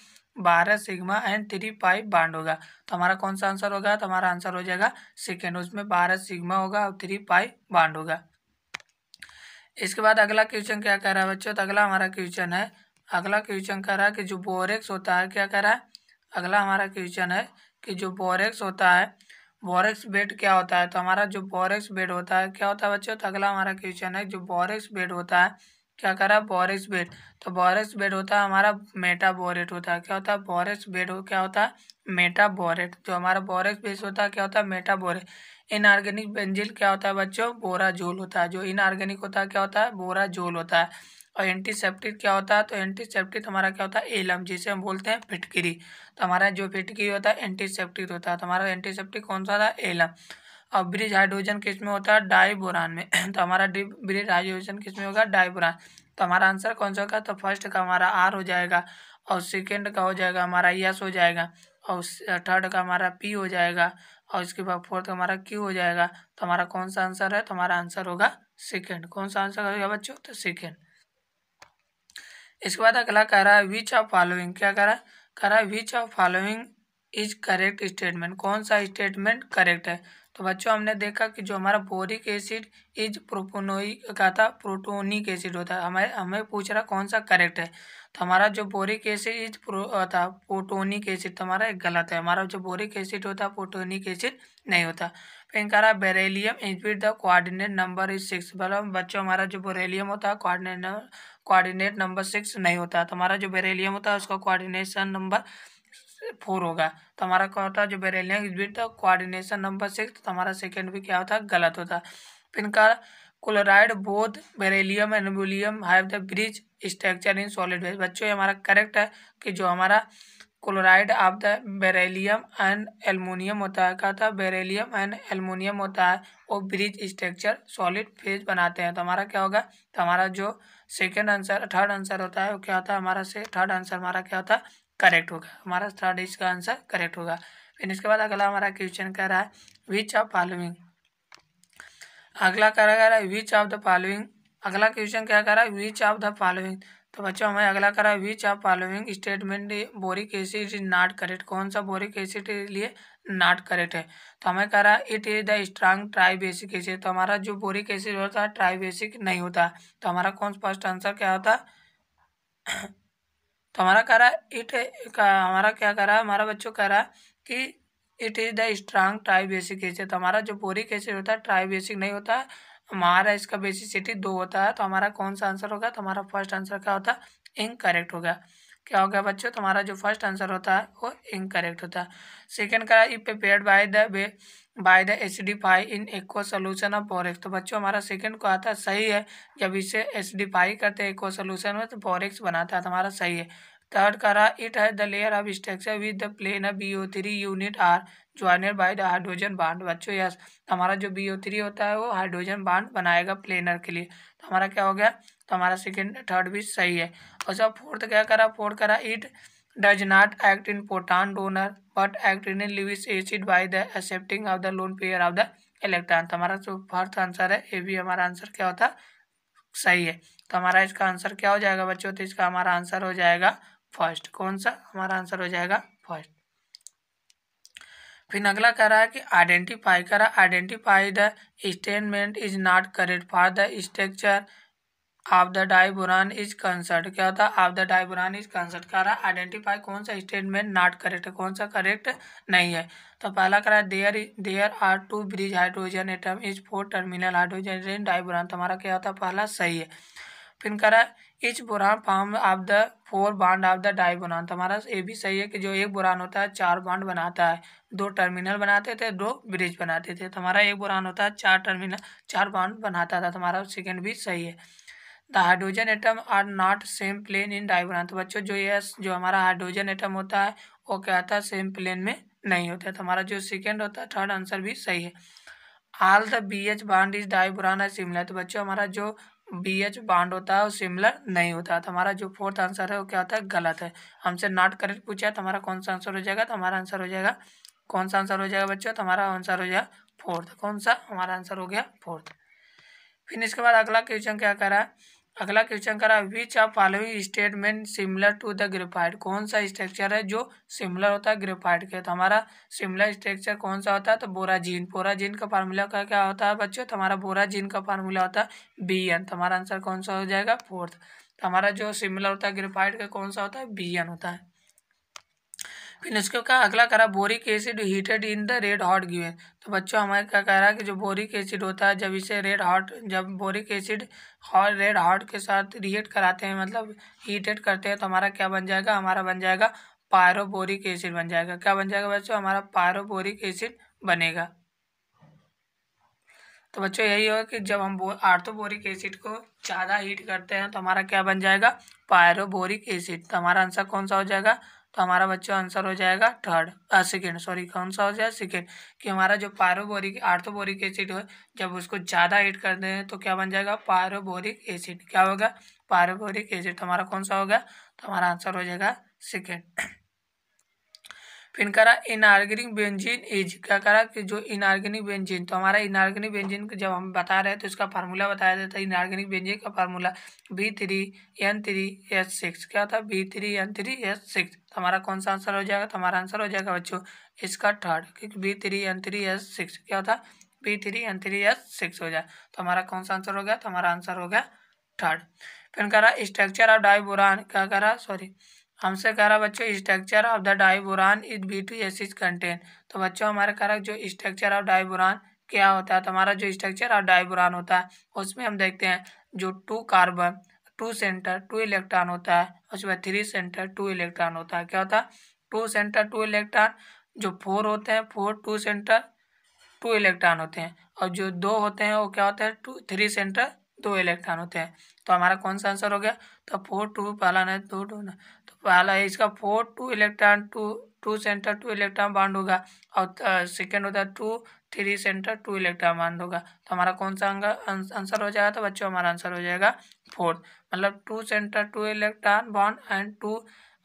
[SPEAKER 1] बारह sigma and three pi bond होगा तो हमारा कौन सा आंसर होगा तो हमारा आंसर हो जाएगा सेकेंड उसमें बारह सिग्मा होगा और थ्री पाई बांड होगा इसके बाद अगला क्वेश्चन क्या कह रहा है बच्चों तो अगला हमारा क्वेश्चन है अगला क्वेश्चन कह रहा है कि जो बोरेक्स होता है क्या कह रहा है अगला हमारा क्वेश्चन है कि जो बोरेक्स होता है बोरेक्स बेड क्या होता है तो हमारा जो बोरेक्स बेड होता है क्या होता है बच्चों तो अगला हमारा क्वेश्चन है जो बोरेक्स बेड होता है क्या करा बोरेस बेड तो बोरेस बेड होता है हमारा मेटाबोरेट होता है क्या होता है बोरेस बेड हो क्या होता है मेटाबोरेट जो हमारा बोरेस बेस होता है क्या होता है मेटाबोरेट इनऑर्गेनिक बेंजिल क्या होता है बच्चों बोरा जोल होता है जो इनऑर्गेनिक होता है क्या होता है बोरा जोल होता है और एंटीसेप्टिक क्या होता है तो एंटीसेप्टिक हमारा क्या होता है एलम जिसे हम बोलते हैं फिटकिरी तो हमारा जो फिटकिरी होता है एंटीसेप्टिक होता है तो हमारा एंटीसेप्टिक कौन सा था एलम और ब्रिज हाइड्रोजन किस में होता है बोरान में तो हमारा डी ब्रिज हाइड्रोजन किस में होगा बोरान तो हमारा आंसर कौन सा होगा तो फर्स्ट का हमारा आर हो जाएगा और सेकेंड का हो जाएगा हमारा यस हो जाएगा और थर्ड का हमारा पी हो जाएगा और इसके बाद फोर्थ हमारा क्यू हो जाएगा तो हमारा कौन सा आंसर है तो हमारा आंसर होगा सेकेंड कौन सा आंसर होगा बच्चों तो सेकेंड इसके बाद अगला कह रहा है विच ऑफ फॉलोइंग क्या कह रहा है कह रहा है which of following is correct statement कौन सा स्टेटमेंट करेक्ट है तो बच्चों हमने देखा कि जो हमारा बोरिक एसिड इज प्रोपोनोइक का था प्रोटोनिक एसिड होता है हमें हमें पूछ रहा कौन सा करेक्ट है तो हमारा जो बोरिक एसिड इज प्रो था प्रोटोनिक एसिड तो हमारा एक गलत है हमारा जो बोरिक एसिड होता है प्रोटोनिक एसिड नहीं होता फिर इनका रहा beryllium is with the coordinate number is six मतलब बच्चों हमारा जो बोरेलियम होता है कोआर्डिनेट कोआर्डिनेट नंबर सिक्स नहीं होता तो हमारा जो बेरेलियम होता है उसका कोआर्डिनेशन नंबर फोर होगा तो हमारा क्या होता है जो बेरेलियन एग्जिबिट था कोऑर्डिनेशन नंबर सिक्स तो हमारा सेकेंड भी क्या होता है गलत होता फिर तो इनका chloride both beryllium and aluminium have the bridge structure in solid waste बच्चों ये हमारा करेक्ट है कि जो हमारा chloride of the beryllium and aluminium होता है क्या था बेरेलियम एंड एलमोनियम होता है वो ब्रिज स्ट्रक्चर सॉलिड फेज बनाते हैं तो हमारा क्या होगा तो हमारा जो सेकेंड आंसर थर्ड आंसर होता है वो क्या होता है हमारा से थर्ड आंसर हमारा क्या होता है करेक्ट होगा हमारा थर्ड इसका आंसर करेक्ट होगा फिर इसके बाद अगला हमारा क्वेश्चन कह रहा है विच ऑफ फॉलोइंग अगला कह रहा है विच ऑफ द फॉलोइंग अगला क्वेश्चन क्या कह रहा है विच ऑफ द फॉलोइंग तो बच्चों हमें अगला कह रहा है which of following statement boric acid is not correct कौन सा बोरिक एसिड लिए नॉट करेक्ट है तो हमें कह रहा है it is the strong tribasic acid तो हमारा जो बोरिक एसिड होता है ट्राई बेसिक नहीं होता तो हमारा कौन सा फर्स्ट आंसर क्या होता तो हमारा कह रहा है इट का हमारा क्या कह रहा है हमारा बच्चों कह रहा है कि it is the strong tribasic acid तो हमारा जो बोरिक एसिड होता है ट्राई बेसिक नहीं होता है हमारा इसका बेसिसिटी दो होता है तो हमारा कौन सा आंसर होगा तो हमारा फर्स्ट आंसर क्या होता है इनकरेक्ट हो गया क्या हो गया बच्चों तुम्हारा तो जो फर्स्ट आंसर होता है वो इनकरेक्ट होता है सेकेंड का if prepare by the by the H D फाई in aqueous solution of borax तो बच्चों हमारा सेकंड को आता सही है जब इसे एच डी फाई करते हैं एक्वा सोल्यूशन में तो बोरेक्स बनाता है हमारा सही है थर्ड कह रहा इट है the layer of structure with the plane of B O three unit are joined by the hydrogen bond बच्चों यस तो हमारा जो बी ओ थ्री होता है वो हाइड्रोजन बाड बनाएगा प्लेनर के लिए तो हमारा क्या हो गया तो हमारा सेकेंड थर्ड भी सही है और सब फोर्थ क्या करा फोर्थ करा it does not act in proton donor but act in Lewis acid by the accepting of the lone pair of the electron हमारा जो फर्स्ट आंसर है ए भी हमारा आंसर क्या होता सही है तो हमारा इसका आंसर क्या हो जाएगा बच्चों तो इसका हमारा आंसर हो जाएगा फर्स्ट कौन सा हमारा आंसर हो जाएगा फर्स्ट फिर अगला कह रहा है कि आइडेंटिफाई करा identify the statement is not correct for the structure of the diborane is concert क्या होता है of the diborane is concert कह रहा है आइडेंटिफाई कौन सा स्टेटमेंट नॉट करेक्ट है कौन सा करेक्ट नहीं है तो पहला करा there there are two bridge hydrogen atom is four terminal hydrogen diborane तुम्हारा क्या होता है पहला सही है फिर करा is boron form of the four bond of the diborane तुम्हारा ये भी सही है कि जो एक बुरान होता है चार बॉन्ड बनाता है दो टर्मिनल बनाते थे दो ब्रिज बनाते थे तुम्हारा तो एक बुरान होता है चार टर्मिनल चार बॉन्ड बनाता था तुम्हारा तो सेकेंड भी सही है the hydrogen atom are not same plane in diagram तो बच्चों जो ये जो हमारा हाइड्रोजन एटम होता है वो क्या होता है सेम प्लेन में नहीं होता है तो हमारा जो सेकेंड होता है थर्ड आंसर भी सही है all the B H bond is diborane है सिमिलर तो बच्चों हमारा जो बी एच बाड होता है वो सिमिलर नहीं होता है तो हमारा जो फोर्थ आंसर है वो क्या होता है गलत है हमसे नॉट करेक्ट पूछा तो हमारा कौन सा आंसर हो जाएगा तो हमारा आंसर हो जाएगा कौन सा आंसर हो जाएगा बच्चों तो हमारा आंसर हो जाएगा फोर्थ कौन सा हमारा आंसर हो गया फोर्थ फिर इसके बाद अगला क्वेश्चन क्या कह रहा है अगला क्वेश्चन करा which of following statement similar to the graphite कौन सा स्ट्रक्चर है जो सिमिलर होता है ग्रेफाइट के तो हमारा सिमिलर स्ट्रक्चर कौन सा होता है तो बोराजीन बोराजीन का फार्मूला का क्या होता है बच्चों तो हमारा बोराजीन का फार्मूला होता है बी एन तो हमारा आंसर कौन सा हो जाएगा फोर्थ तो हमारा जो सिमिलर होता है ग्रेफाइट का कौन सा होता है बी एन होता है फिर उसके क्या अगला कह रहा boric acid heated in the red hot given तो बच्चों हमारे क्या कह रहा है कि जो बोरिक एसिड होता है जब इसे रेड हॉट जब boric acid hot red hot के साथ रिएक्ट कराते हैं मतलब हीटेड करते हैं तो हमारा क्या बन जाएगा हमारा बन जाएगा पायरोबोरिक एसिड बन जाएगा क्या बन जाएगा बच्चों हमारा पायरोबोरिक एसिड बनेगा तो बच्चों यही होगा कि जब हम आर्थोबोरिक एसिड को ज़्यादा हीट करते हैं तो हमारा क्या बन जाएगा पायरोबोरिक एसिड तो हमारा आंसर कौन सा हो जाएगा तो हमारा बच्चों आंसर हो जाएगा थर्ड सेकेंड सॉरी कौन सा हो जाएगा सेकेंड कि हमारा जो पारोबोरिक आर्थोबोरिक एसिड हो जब उसको ज़्यादा हिट कर दें तो क्या बन जाएगा पारोबोरिक एसिड क्या होगा पारोबोरिक एसिड तो हमारा कौन सा होगा तो हमारा आंसर हो जाएगा सेकेंड फिर करा इनऑर्गेनिक बेंजीन इज क्या करा कि जो इनऑर्गेनिक बेंजीन तो हमारा इनऑर्गेनिक बेंजीन जब हम बता रहे हैं तो इसका फार्मूला बताया जाता है इनऑर्गेनिक बेंजीन का formula B three N three H six क्या था B three N three H six हमारा कौन सा आंसर हो जाएगा तो हमारा आंसर हो जाएगा बच्चों इसका थर्ड क्योंकि B three N three H six क्या था B three N three H six हो जाए तो हमारा कौन सा आंसर हो गया तो हमारा आंसर हो गया थर्ड फिर करा स्ट्रक्चर ऑफ डाइबोरान क्या करा सॉरी हमसे कह रहा बच्चों structure of the diborane is B two S is contain तो बच्चों हमारे कह रहा जो स्ट्रक्चर ऑफ डाइबुरान क्या होता है तो हमारा जो स्ट्रक्चर ऑफ डाइबुरान होता है उसमें हम देखते हैं जो two carbon two centre two electron होता है उसके बाद थ्री सेंटर टू इलेक्ट्रॉन होता है क्या होता है टू सेंटर टू इलेक्ट्रॉन जो फोर होते हैं four two centre two electron होते हैं और जो दो होते हैं वो क्या होते हैं टू थ्री सेंटर दो इलेक्ट्रॉन होते हैं तो हमारा कौन सा आंसर हो गया तो फोर टू पहला नहीं टू ना पहला है इसका four two electron two two centre two electron bond होगा और सेकेंड होता है two three centre two electron bond होगा तो हमारा कौन सा आंसर अं, हो जाएगा तो बच्चों हमारा आंसर हो जाएगा फोर्थ मतलब two centre two electron bond and two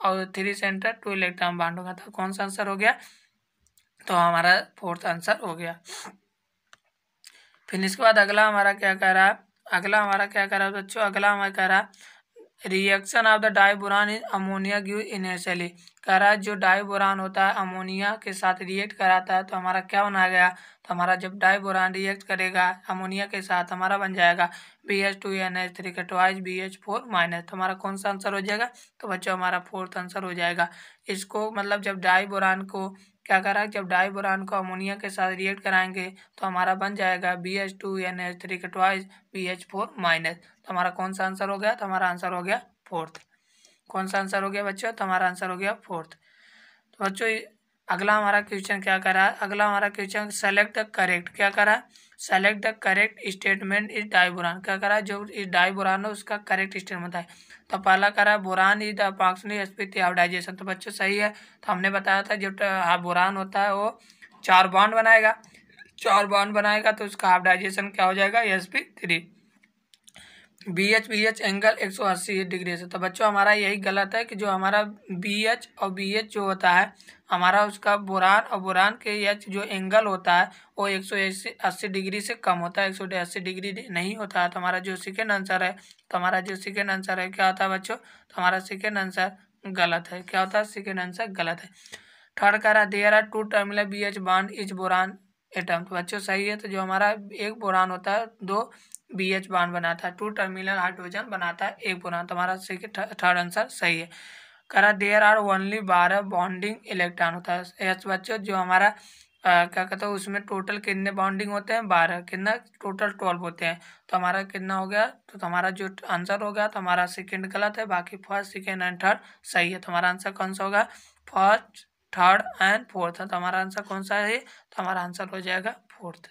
[SPEAKER 1] और three centre two electron bond होगा तो कौन सा आंसर हो गया तो हमारा फोर्थ आंसर हो गया फिर इसके बाद अगला हमारा क्या कह रहा है अगला हमारा क्या कह रहा है बच्चों अगला हमारा कह रहा है reaction of the diborane is ammonia give initially कह रहा है जो डाइबोरान होता है अमोनिया के साथ रिएक्ट कराता है तो हमारा क्या बना गया तो हमारा जब डाइबोरान रिएक्ट करेगा अमोनिया के साथ हमारा बन जाएगा B H two N H three का twice B H four minus तो हमारा कौन सा आंसर हो जाएगा तो बच्चों हमारा फोर्थ आंसर हो जाएगा इसको मतलब जब डाइबोरान को क्या करा जब डाई बोरान को अमोनिया के साथ रिएक्ट कराएंगे तो हमारा बन जाएगा B H two N H three twice B H four minus तो हमारा कौन सा आंसर हो गया तो हमारा आंसर हो गया फोर्थ कौन सा आंसर हो गया बच्चों तो हमारा आंसर हो गया फोर्थ तो बच्चों अगला हमारा क्वेश्चन क्या करा है अगला हमारा क्वेश्चन सेलेक्ट द करेक्ट क्या करा सेलेक्ट द करेक्ट स्टेटमेंट इस बुरान क्या करा जो इस बुरान है उसका करेक्ट स्टेटमेंट है तो पहला करा बुरान है boron is the approximately SP hybridisation तो बच्चों सही है तो हमने बताया था जो हाँ बुरान होता है वो चार बॉन्ड बनाएगा चार बॉन्ड बनाएगा तो उसका हाइब्रिडाइजेशन क्या हो जाएगा S P three B H B H angle एक सौ अस्सी डिग्री से तो बच्चों हमारा यही गलत है कि जो हमारा बी एच और बी एच जो होता है हमारा उसका बुरान और बुरान के एच जो एंगल होता है वो एक सौ अस्सी डिग्री से कम होता है एक सौ अस्सी डिग्री नहीं होता है तो हमारा जो सेकेंड आंसर है तो हमारा जो सेकेंड आंसर है क्या होता है बच्चों तो हमारा सेकेंड आंसर गलत है क्या होता है सेकेंड आंसर गलत है थर्ड कह रहा है there are two terminal B H bond is boron atom तो बच्चों सही है तो जो हमारा एक बुरान होता है दो बी एच बांड बनाता है टू टर्मिनल हाइड्रोजन बना था एक बोरान तो हमारा थर्ड आंसर सही है कह रहा देयर आर ओनली बारह बॉन्डिंग इलेक्ट्रॉन होता है एच बच्चों जो हमारा आ, क्या कहते हैं उसमें टोटल कितने बॉन्डिंग होते हैं बारह कितना टोटल ट्वेल्व होते हैं तो हमारा कितना हो गया तो हमारा जो आंसर हो गया तो हमारा सेकेंड गलत है बाकी फर्स्ट सेकेंड एंड थर्ड सही है तो हमारा आंसर कौन सा होगा फर्स्ट थर्ड एंड फोर्थ तो हमारा आंसर कौन सा है तो हमारा आंसर हो जाएगा फोर्थ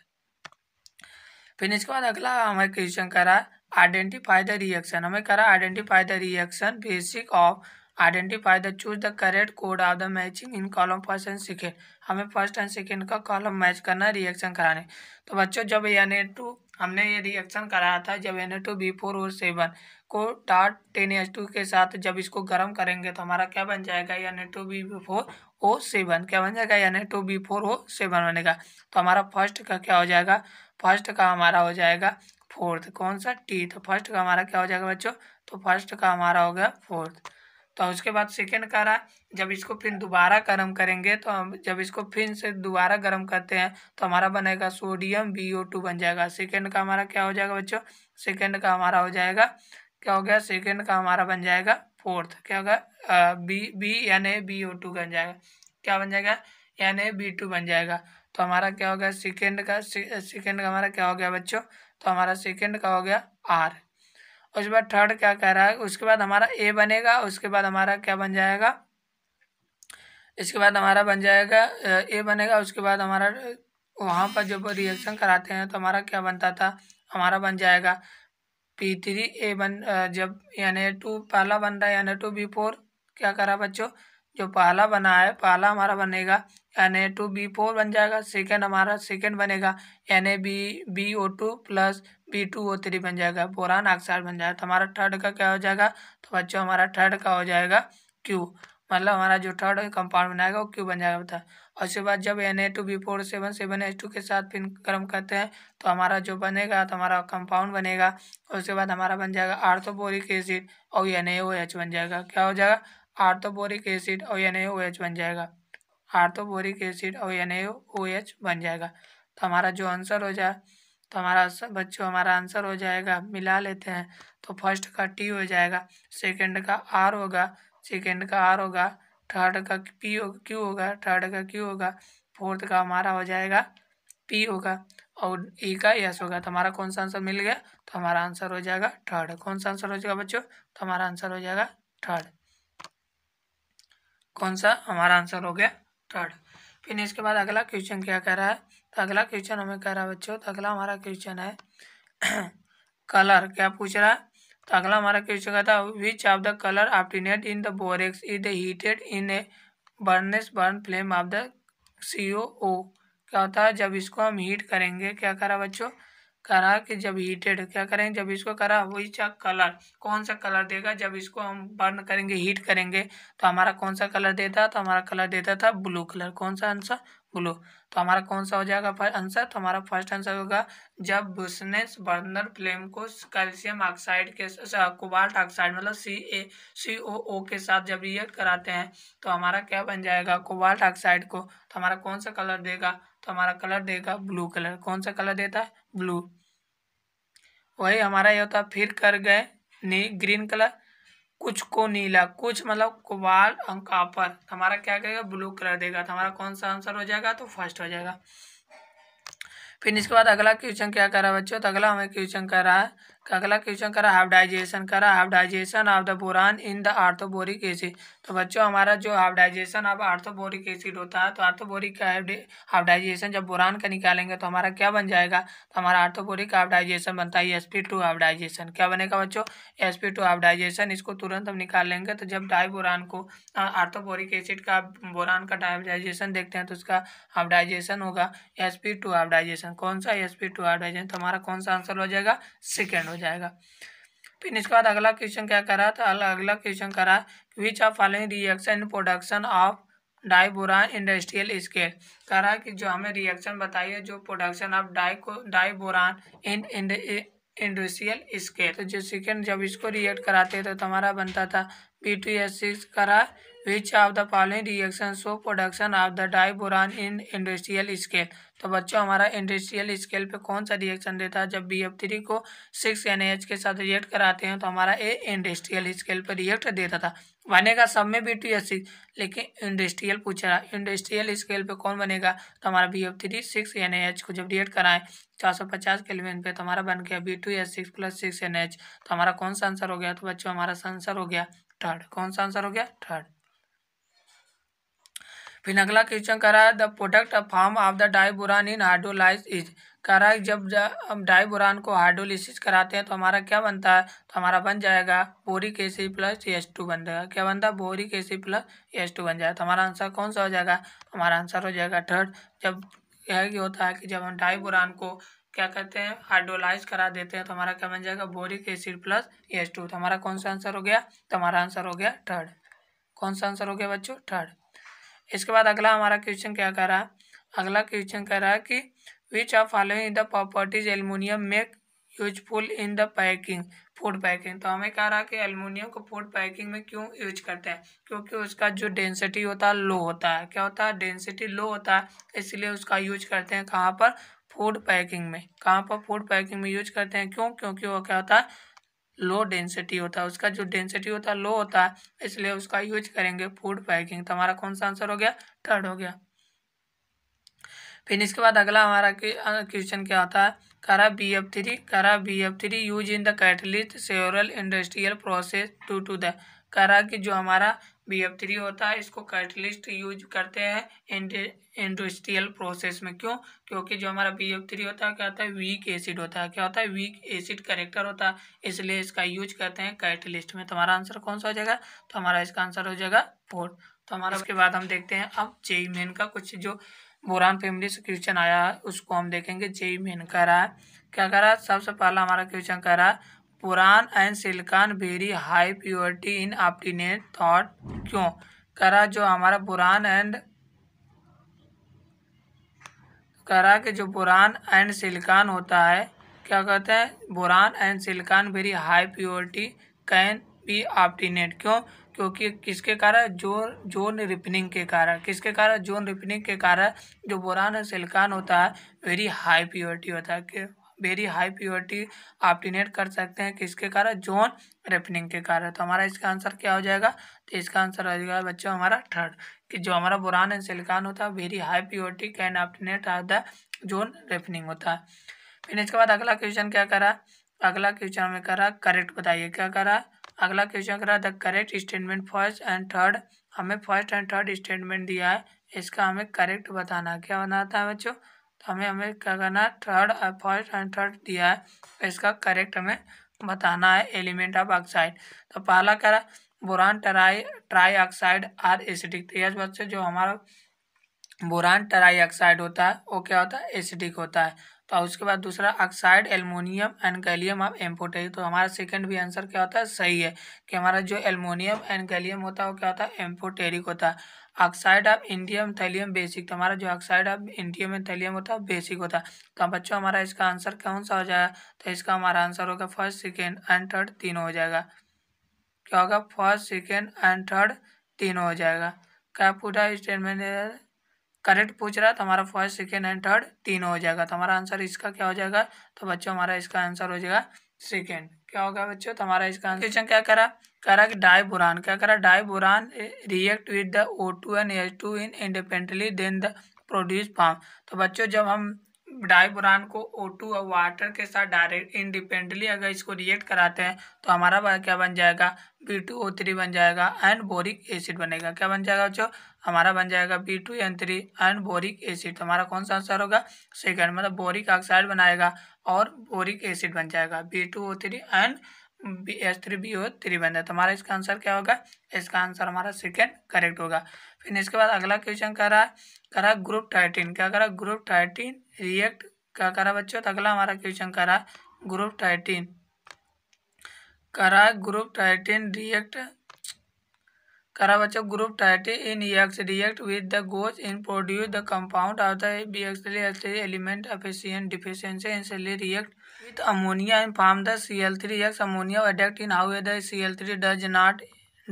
[SPEAKER 1] फिर इसके बाद अगला हमें क्वेश्चन करा आइडेंटिफाई द रिएक्शन हमें करा identify the reaction basic of identify the choose the correct code of the matching in column first and second हमें फर्स्ट एंड सेकेंड का कॉलम मैच करना रिएक्शन कराने तो बच्चों जब एन ए टू हमने ये रिएक्शन कराया था जब N A two B four और सेवन को डॉट टेन एच टू के साथ जब इसको गर्म करेंगे तो हमारा क्या बन जाएगा N A two B four O seven क्या बन जाएगा N A two B four O seven बनेगा तो हमारा फर्स्ट का क्या हो जाएगा फर्स्ट का हमारा हो जाएगा फोर्थ कौन सा टी तो फर्स्ट का हमारा क्या हो जाएगा बच्चों तो फर्स्ट का हमारा हो गया फोर्थ तो उसके बाद सेकेंड का रहा जब इसको फिर दोबारा गर्म करेंगे तो हम जब इसको फिर से दोबारा गर्म करते हैं तो हमारा बनेगा सोडियम बी ओ टू बन जाएगा सेकेंड का हमारा क्या हो जाएगा बच्चों सेकेंड का हमारा हो जाएगा क्या हो गया सेकेंड का हमारा बन जाएगा फोर्थ क्या होगा बी बी यानी बी ओ टू बन जाएगा क्या बन जाएगा यानी बी टू बन जाएगा तो हमारा क्या हो गया सेकेंड का सेकेंड का हमारा क्या हो गया बच्चों तो हमारा सेकेंड का हो गया आर उसके बाद थर्ड क्या कह रहा है उसके बाद हमारा ए बनेगा उसके बाद हमारा क्या बन जाएगा इसके बाद हमारा बन जाएगा ए बनेगा उसके बाद हमारा वहाँ पर जब रिएक्शन कराते हैं तो हमारा क्या बनता था हमारा बन जाएगा पी थ्री ए बन जब यानी टू पहला बन रहा है यानी टू बी फोर क्या करा बच्चों जो पहला बना है पहला हमारा बनेगा N A two B four बन जाएगा सेकेंड हमारा सेकेंड बनेगा N A B B O two plus B two O three बन जाएगा बोरान ऑक्साइड बन जाएगा तो हमारा थर्ड का क्या हो जाएगा तो बच्चों हमारा थर्ड का हो जाएगा क्यू मतलब हमारा जो थर्ड कंपाउंड बनाएगा वो क्यू बन जाएगा बता और उसके बाद जब N A two B four seven seven H two के साथ फिर क्रम करते हैं तो हमारा जो बनेगा तो हमारा कंपाउंड बनेगा उसके बाद हमारा बन जाएगा आर्थोबोरिक एसिड और एन ए ओ एच बन जाएगा क्या हो जाएगा आर्थोबोरिक एसिड और एन एच बन जाएगा आर्थोबोरिक एसिड और एन OH बन जाएगा तो हमारा जो आंसर हो जाए तो हमारा बच्चों हमारा आंसर हो जाएगा मिला लेते हैं तो फर्स्ट का टी हो जाएगा सेकंड का आर होगा सेकंड का आर होगा थर्ड का पी क्यू होगा थर्ड का क्यू होगा फोर्थ का हमारा हो जाएगा पी होगा और ई e का यस होगा तो हमारा कौन सा आंसर मिल गया तो हमारा आंसर हो जाएगा थर्ड कौन सा आंसर हो जाएगा बच्चों तो हमारा आंसर हो जाएगा थर्ड कौन सा हमारा आंसर हो गया थर्ड फिर इसके बाद अगला क्वेश्चन क्या कह रहा है तो अगला क्वेश्चन हमें कह रहा है बच्चों तो अगला हमारा क्वेश्चन है कलर क्या पूछ रहा है तो अगला हमारा क्वेश्चन कहता है which of the colour obtained in the borax is heated in a Bunsen burner flame of the C O क्या होता है जब इसको हम हीट करेंगे क्या कह है बच्चों करा कि जब हीटेड क्या करेंगे जब इसको करा वही सा कलर कौन सा कलर देगा जब इसको हम बर्न करेंगे हीट करेंगे तो हमारा कौन सा कलर देता तो हमारा कलर देता था ब्लू कलर कौन सा आंसर ब्लू तो हमारा कौन सा हो जाएगा आंसर तो हमारा फर्स्ट आंसर होगा जब बुसनेस बर्नर फ्लेम को कैल्शियम ऑक्साइड के कोबाल्ट ऑक्साइड मतलब सी ए सी ओ ओ के साथ जब रिएक्ट कराते हैं तो हमारा क्या बन जाएगा कोबाल्ट ऑक्साइड को तो हमारा कौन सा कलर देगा तो हमारा कलर देगा ब्लू कलर कौन सा कलर देता है ब्लू वही हमारा ये होता फिर कर गए नी ग्रीन कलर कुछ को नीला कुछ मतलब कुबाल कापर तो हमारा क्या कहेगा ब्लू कलर देगा तो हमारा कौन सा आंसर हो जाएगा तो फर्स्ट हो जाएगा फिर इसके बाद अगला क्वेश्चन क्या कर रहा है बच्चों तो अगला हमें क्वेश्चन कर रहा है अगला क्वेश्चन करा हाफ डाइजेशन करा hybridisation of the boron in the orthoboric acid तो बच्चों हमारा जो hybridisation of orthoboric acid होता है तो आर्थोबोरिक का हाफ डाइजेशन जब बोरान का निकालेंगे तो हमारा क्या बन जाएगा तो हमारा आर्थोबोरिक हाफ डाइजेशन बनता है S P two hybridisation क्या बनेगा बच्चों S P two hybridisation इसको तुरंत हम निकाल लेंगे तो जब डाई बोरान को आर्थोबोरिक एसिड का बोरान का डाइव डाइजेशन देखते हैं तो उसका हाफ डाइजेशन होगा S P two hybridisation कौन सा S P two hybridisation तो हमारा कौन सा आंसर हो जाएगा सेकेंड हो जाएगा फिर इसके बाद अगला क्वेश्चन क्या कर रहा था अगला क्वेश्चन कर रहा है which of following reaction production of diborane industrial scale कह रहा है कि जो हमें रिएक्शन बताई है जो प्रोडक्शन ऑफ डाई को diborane in industrial scale तो जो सेकेंड जब इसको रिएक्ट कराते थे तो हमारा बनता था बी टू एस सिक्स करा of the following reaction reaction production of the diborane in industrial scale तो बच्चों हमारा इंडस्ट्रियल स्केल पे कौन सा रिएक्शन देता है जब बी एफ थ्री को सिक्स एन एच के साथ रिएक्ट कराते हैं तो हमारा ए इंडस्ट्रियल स्केल पे रिएक्ट देता था बनेगा सब में बी टू एस सिक्स लेकिन इंडस्ट्रियल पूछ रहा इंडस्ट्रियल स्केल पे कौन बनेगा तो हमारा B F three six N H को जब रिएक्ट कराएं चार सौ पचास केलविन पे तो हमारा बन गया B two S six plus six N H तो हमारा कौन सा आंसर हो गया तो बच्चों हमारा आंसर हो गया थर्ड कौन सा आंसर हो गया थर्ड फिर अगला क्वेश्चन कह रहा है the product form of the diborane in hydrolyse is कह रहा है जब हम डाइबुरान को हाइड्रोलिसिस कराते हैं तो हमारा क्या बनता है तो हमारा बन जाएगा boric acid plus S two बन जाएगा क्या बनता है boric acid plus S two बन जाएगा तो हमारा आंसर कौन सा हो जाएगा हमारा आंसर हो जाएगा थर्ड जब यह होता है कि जब हम बुरान को क्या कहते हैं हाइड्रोलाइज करा देते हैं तो हमारा क्या बन जाएगा boric acid plus S two तो हमारा कौन सा आंसर हो गया तो हमारा आंसर हो गया थर्ड कौन सा आंसर हो गया बच्चों थर्ड इसके बाद अगला हमारा क्वेश्चन क्या कह रहा है अगला क्वेश्चन कह रहा है कि which are following the properties aluminium make useful in the packing food packing तो हमें कह रहा है कि एलमोनियम को फूड पैकिंग में क्यों यूज करते हैं क्योंकि उसका जो डेंसिटी होता है लो होता है क्या होता है डेंसिटी लो होता है इसलिए उसका यूज करते हैं कहाँ पर फूड पैकिंग में कहाँ पर फूड पैकिंग में यूज करते हैं क्यों क्योंकि वो क्या होता है लो डेंसिटी होता है उसका जो डेंसिटी होता है लो होता है इसलिए उसका यूज करेंगे फूड पैकिंग तो हमारा कौन सा आंसर हो गया थर्ड हो गया फिर इसके बाद अगला हमारा क्वेश्चन क्या होता है करा बी एफ थ्री करा B F three use in the catalyst several industrial process to to the करा कि जो हमारा बी एफ थ्री होता है इसको कैटलिस्ट यूज करते हैं इंडस्ट्रियल प्रोसेस में क्यों क्योंकि जो हमारा बी एफ थ्री होता है क्या होता है वीक एसिड होता है क्या होता है वीक एसिड करेक्टर होता है इसलिए इसका यूज करते हैं कैटलिस्ट में तुम्हारा आंसर कौन सा हो जाएगा तो हमारा इसका आंसर हो जाएगा फोर्थ तो हमारा उसके बाद हम देखते हैं अब जेई मेन का कुछ जो बुरान फैमिली से क्वेश्चन आया है उसको हम देखेंगे जेई मेन कह रहा है क्या कह रहा है सबसे पहला हमारा क्वेश्चन कह रहा है boron and silicon very high purity in obtained thought क्यों करा जो हमारा पुरान एंड करा के जो बुरान एंड सिलिकॉन होता है क्या कहते हैं boron and silicon very high purity can be obtained क्यों क्योंकि किसके कारण जो जोन रिपनिंग के कारण किसके कारण जोन रिपनिंग के कारण जो बुरान एंड सिलिकॉन होता है वेरी हाई प्योरिटी होता है क्यों वेरी हाई प्योरिटी ऑप्टिनेट कर सकते हैं किसके कारण जोन रेफनिंग के कारण तो हमारा इसका आंसर क्या हो जाएगा तो इसका आंसर हो जाएगा बच्चों हमारा थर्ड कि जो हमारा बुरान एंड सिलिकॉन होता है very high purity can obtained are the zone refining होता है फिर इसके बाद अगला क्वेश्चन क्या करा अगला क्वेश्चन हमें करा करेक्ट बताइए क्या करा अगला क्वेश्चन करा the correct statement first and third हमें फर्स्ट एंड थर्ड स्टेटमेंट दिया है इसका हमें करेक्ट बताना क्या बनाता है बच्चों तो हमें हमें क्या करना है थर्ड फर्स्ट एंड थर्ड दिया है तो इसका करेक्ट हमें बताना है एलिमेंट ऑफ ऑक्साइड तो पहला कह रहा है boron tri trioxide are acidic तो यस बच्चे जो हमारा बोरान ट्राई ऑक्साइड होता है वो क्या होता है एसिडिक होता है तो उसके बाद दूसरा oxide aluminium and gallium of amphoteric तो हमारा सेकंड भी आंसर क्या होता है सही है कि हमारा जो एलमोनियम एंड गैलियम होता है वो क्या होता है एम्पोटेरिक होता है oxide of indium thallium basic तो हमारा जो oxide of indium and thallium होता है बेसिक होता है तो बच्चों हमारा इसका आंसर कौन सा हो जाएगा तो इसका हमारा आंसर होगा फर्स्ट सेकेंड एंड थर्ड तीनों हो जाएगा क्या होगा फर्स्ट सेकेंड एंड थर्ड तीनों हो जाएगा क्या पूछा स्टेटमेंट करेक्ट पूछ रहा है तो हमारा फर्स्ट सेकेंड एंड थर्ड तीनों हो जाएगा तो हमारा आंसर इसका क्या हो जाएगा तो बच्चों हमारा इसका आंसर हो जाएगा सेकेंड क्या होगा बच्चों तुम्हारा इसका क्वेश्चन क्या करा करा कि डाई बुरान क्या करा diborane react with the O two N H two in independently then the produce form तो बच्चों जब हम डाइबोरान को ओ टू और वाटर के साथ डायरेक्ट इंडिपेंडेंटली अगर इसको रिएक्ट कराते हैं तो हमारा क्या बन जाएगा बी टू ओ थ्री बन जाएगा एंड बोरिक एसिड बनेगा क्या बन जाएगा बच्चों हमारा बन जाएगा B two N three and boric acid तो हमारा कौन सा आंसर होगा सेकेंड मतलब बोरिक ऑक्साइड बनाएगा और बोरिक एसिड बन जाएगा B two O three and B H three B O three बन जाता तो है हमारा इसका आंसर क्या होगा इसका आंसर हमारा सेकेंड करेक्ट होगा फिर इसके बाद अगला क्वेश्चन कर रहा है करा ग्रुप टाइटिन क्या करा ग्रुप टाइटिन रिएक्ट क्या करा बच्चों तो अगला हमारा क्वेश्चन कर रहा ग्रुप टाइटिन करा ग्रुप टाइटिन रिएक्ट करा बच्चों group thirteen in X react with the gas in produce the compound of the B X element efficient deficiency इनसे react With ammonia in form the Cl3 reacts ammonia adduct in how the Cl3 does not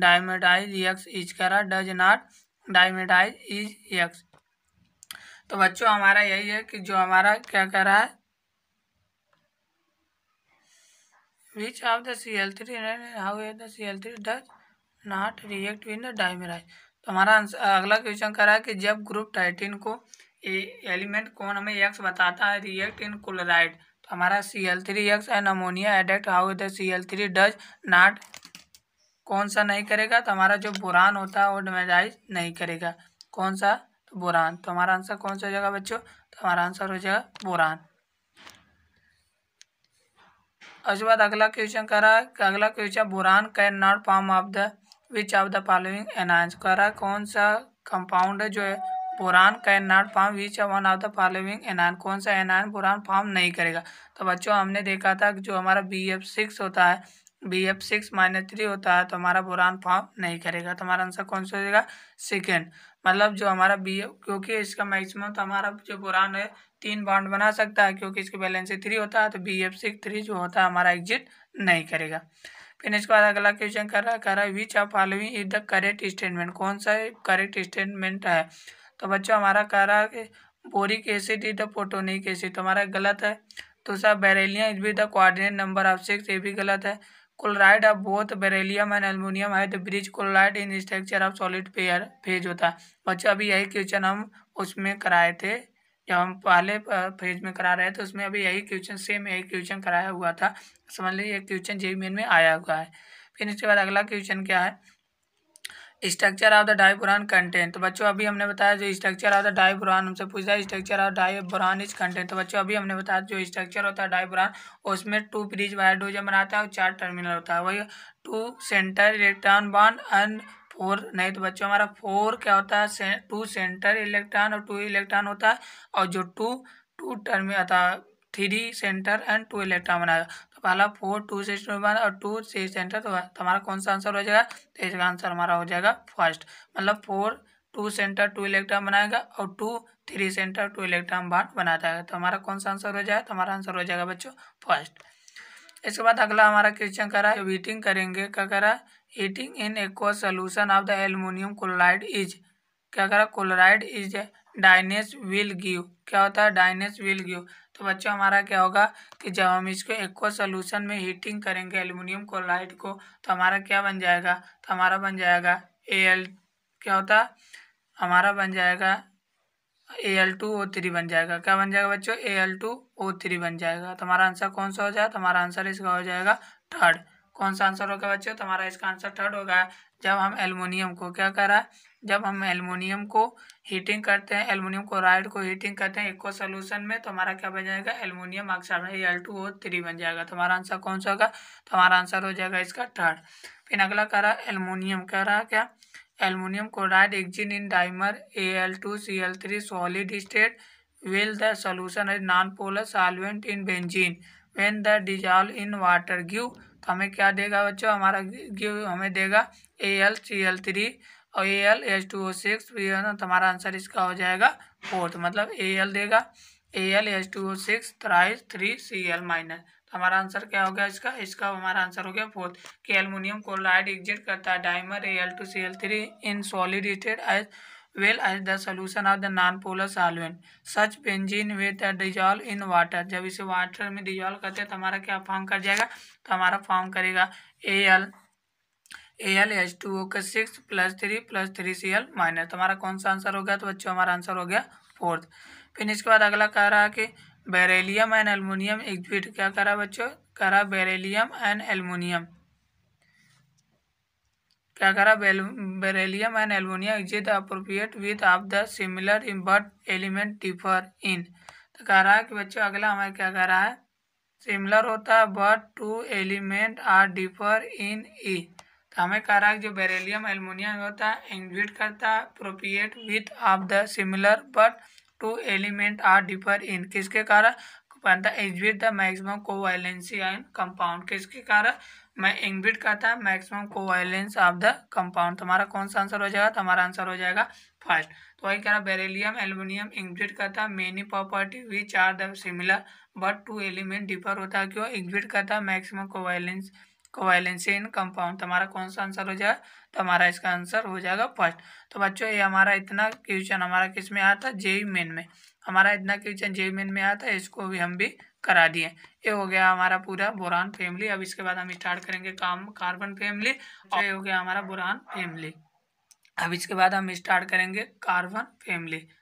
[SPEAKER 1] dimerise यक्स is करा does not dimerise is यक्स तो बच्चों हमारा यही है कि जो हमारा क्या कह रहा है which of the C L three how the C L three does not react when the dimerise तो हमारा अगला क्वेश्चन कह रहा है कि जब ग्रुप टाइटिन को एलिमेंट कौन हमें एक्स बताता है रिएक्ट इन क्लोराइड हमारा C L three X and ammonia adduct how the C L three does not कौन सा नहीं करेगा तो हमारा जो बुरान होता है वो डमेजाइज नहीं करेगा कौन सा तो बुरान तो हमारा आंसर कौन सा हो जाएगा बच्चों तो हमारा आंसर हो जाएगा बुरान उसके बाद अगला क्वेश्चन कह रहा है अगला question boron can not form of the which of the following anions कह रहा है कौन सा कंपाउंड है जो है boron can not form which one of the following anion कौन सा एनान पुरान फॉर्म नहीं करेगा तो बच्चों हमने देखा था कि जो हमारा बी एफ सिक्स होता है B F six minus three होता है तो हमारा बुरान फॉर्म नहीं करेगा तो हमारा आंसर कौन सा हो जाएगा सेकेंड मतलब जो हमारा बी एफ क्योंकि इसका मैक्सिमम तो हमारा जो बुरान है तीन बॉन्ड बना सकता है क्योंकि इसकी बैलेंस थ्री होता है तो बी एफ सिक्स थ्री जो होता है हमारा एग्जिट नहीं करेगा फिर इसके बाद अगला क्वेश्चन कर रहा है कर रहा है which are following is the correct statement कौन सा करेक्ट स्टेटमेंट है तो बच्चों हमारा कह रहा है कि boric acid is the protonic acid तो हमारा गलत है तो सर बेरेलिया इज भी the coordinate number of six ये भी गलत है chloride of both beryllium and aluminium है तो bridge chloride in structure of solid vapour phase होता है बच्चों अभी यही क्वेश्चन हम उसमें कराए थे जब हम पहले फेज में करा रहे थे उसमें अभी यही क्वेश्चन सेम यही क्वेश्चन कराया हुआ था समझ लीजिए ये क्वेश्चन जे मेन में आया हुआ है फिर इसके बाद अगला क्वेश्चन क्या है structure of the diborane content तो बच्चों अभी हमने बताया जो structure of the diborane हमसे पूछा है structure of diborane is content तो बच्चों अभी हमने बताया जो स्ट्रक्चर होता है डाई बुरान उसमें टू ब्रिज वायरडोजन बनाता है और चार टर्मिनल होता है वही two centre electron bond and four नहीं तो बच्चों हमारा फोर क्या होता है टू सेंटर इलेक्ट्रॉन और टू इलेक्ट्रॉन होता है और जो टू टू टर्मिनल होता है three centre and two electron बनाएगा पहला फोर टू सिक्स वन और टू सिक्स सेंटर तो हमारा कौन सा आंसर हो जाएगा तो इसका आंसर हमारा हो जाएगा फर्स्ट मतलब four two centre two electron बनाएगा और two three centre two electron bond बना जाएगा तो हमारा कौन सा आंसर हो जाएगा तो हमारा आंसर हो जाएगा बच्चों फर्स्ट इसके बाद अगला हमारा क्वेश्चन करा है वीटिंग करेंगे क्या करा heating in aqua solution of the aluminium chloride is क्या करा chloride is dimers will give क्या होता है डाइनेस विल गिव तो बच्चों हमारा क्या होगा कि जब हम इसको एक्व सोल्यूशन में हीटिंग करेंगे एल्यूमिनियम क्लोराइड को तो हमारा क्या बन जाएगा तो हमारा बन जाएगा ए एल क्या होता हमारा बन जाएगा A L two O three बन जाएगा क्या बन जाएगा बच्चों A L two O three बन जाएगा तो हमारा आंसर कौन सा हो जाएगा तो हमारा आंसर इसका हो जाएगा थर्ड कौन सा आंसर होगा बच्चों तो हमारा इसका आंसर थर्ड होगा जब हम एलमोनियम को क्या करा जब हम एलमोनियम को हीटिंग करते हैं एलमिनियम क्लोराइड को हीटिंग करते हैं इक्व सोल्यूशन में तो हमारा क्या बन जाएगा एलमिनियम ऑक्साइड में एल टू ओ थ्री बन जाएगा तो हमारा आंसर कौन सा होगा तो हमारा आंसर हो जाएगा इसका थर्ड फिर अगला कह रहा है एलमिनियम कह रहा है क्या aluminium chloride exists in dimer A L two C L three solid state will the solution is non polar solvent in benzene when the dissolve in water give तो हमें क्या देगा बच्चों हमारा गिव हमें देगा A L C L three और A L H two O six तो हमारा आंसर इसका हो जाएगा फोर्थ मतलब ए एल देगा A L H two O six thrice three C L minus तो हमारा आंसर क्या हो गया इसका इसका हमारा आंसर हो गया फोर्थ कि एलमिनियम क्लोराइड एग्जिट करता है dimer A L two C L three in solid state as well as the solution of the non polar solvent such benzene with dissolve in water जब इसे water में dissolve करते हैं तो हमारा क्या फॉर्म कर जाएगा तो हमारा फॉर्म करेगा A L A L H two O का six plus three plus three C L minus हमारा कौन सा आंसर हो गया तो बच्चों हमारा आंसर हो गया फोर्थ फिर इसके बाद अगला कह रहा है कि बेरेलियम एंड एलमिनियम एग्जिट क्या करा बच्चों करा बेरेलियम एंड एलमोनियम क्या करा beryllium and aluminium exist appropriate with of the similar but element differ in तो कह रहा है कि बच्चों अगला हमारा क्या कह रहा है सिमिलर होता है but two element are differ in ई सामयिक कारक जो बेरिलियम एल्युमिनियम होता है एग्जिट करता है appropriate with of the similar but two element are differ in किसके कारण बनता है exist the maximum covalency in compound किसके कारण मैं एग्जिट करता है maximum covalence of the compound तुम्हारा कौन सा आंसर हो जाएगा तो हमारा आंसर हो जाएगा फर्स्ट तो वही कह रहा बेरेलियम एल्यूमिनियम एग्जिट करता है many property which are the similar but two element differ होता है क्यों एग्जिट करता है मैक्सिमम कोवायलेंस कोवैलेंसीन कंपाउंड तुम्हारा कौन सा आंसर हो जाएगा तो हमारा इसका आंसर हो जाएगा फर्स्ट तो बच्चों ये हमारा इतना क्वेश्चन हमारा किस में आया था जेई मेन में हमारा इतना क्वेश्चन जेई मेन में आया था इसको भी हम भी करा दिए ये हो गया हमारा पूरा बुरान फैमिली अब इसके बाद हम स्टार्ट करेंगे काम कार्बन फैमिली और ये हो गया हमारा बुरान फैमिली अब इसके बाद हम स्टार्ट करेंगे कार्बन फैमिली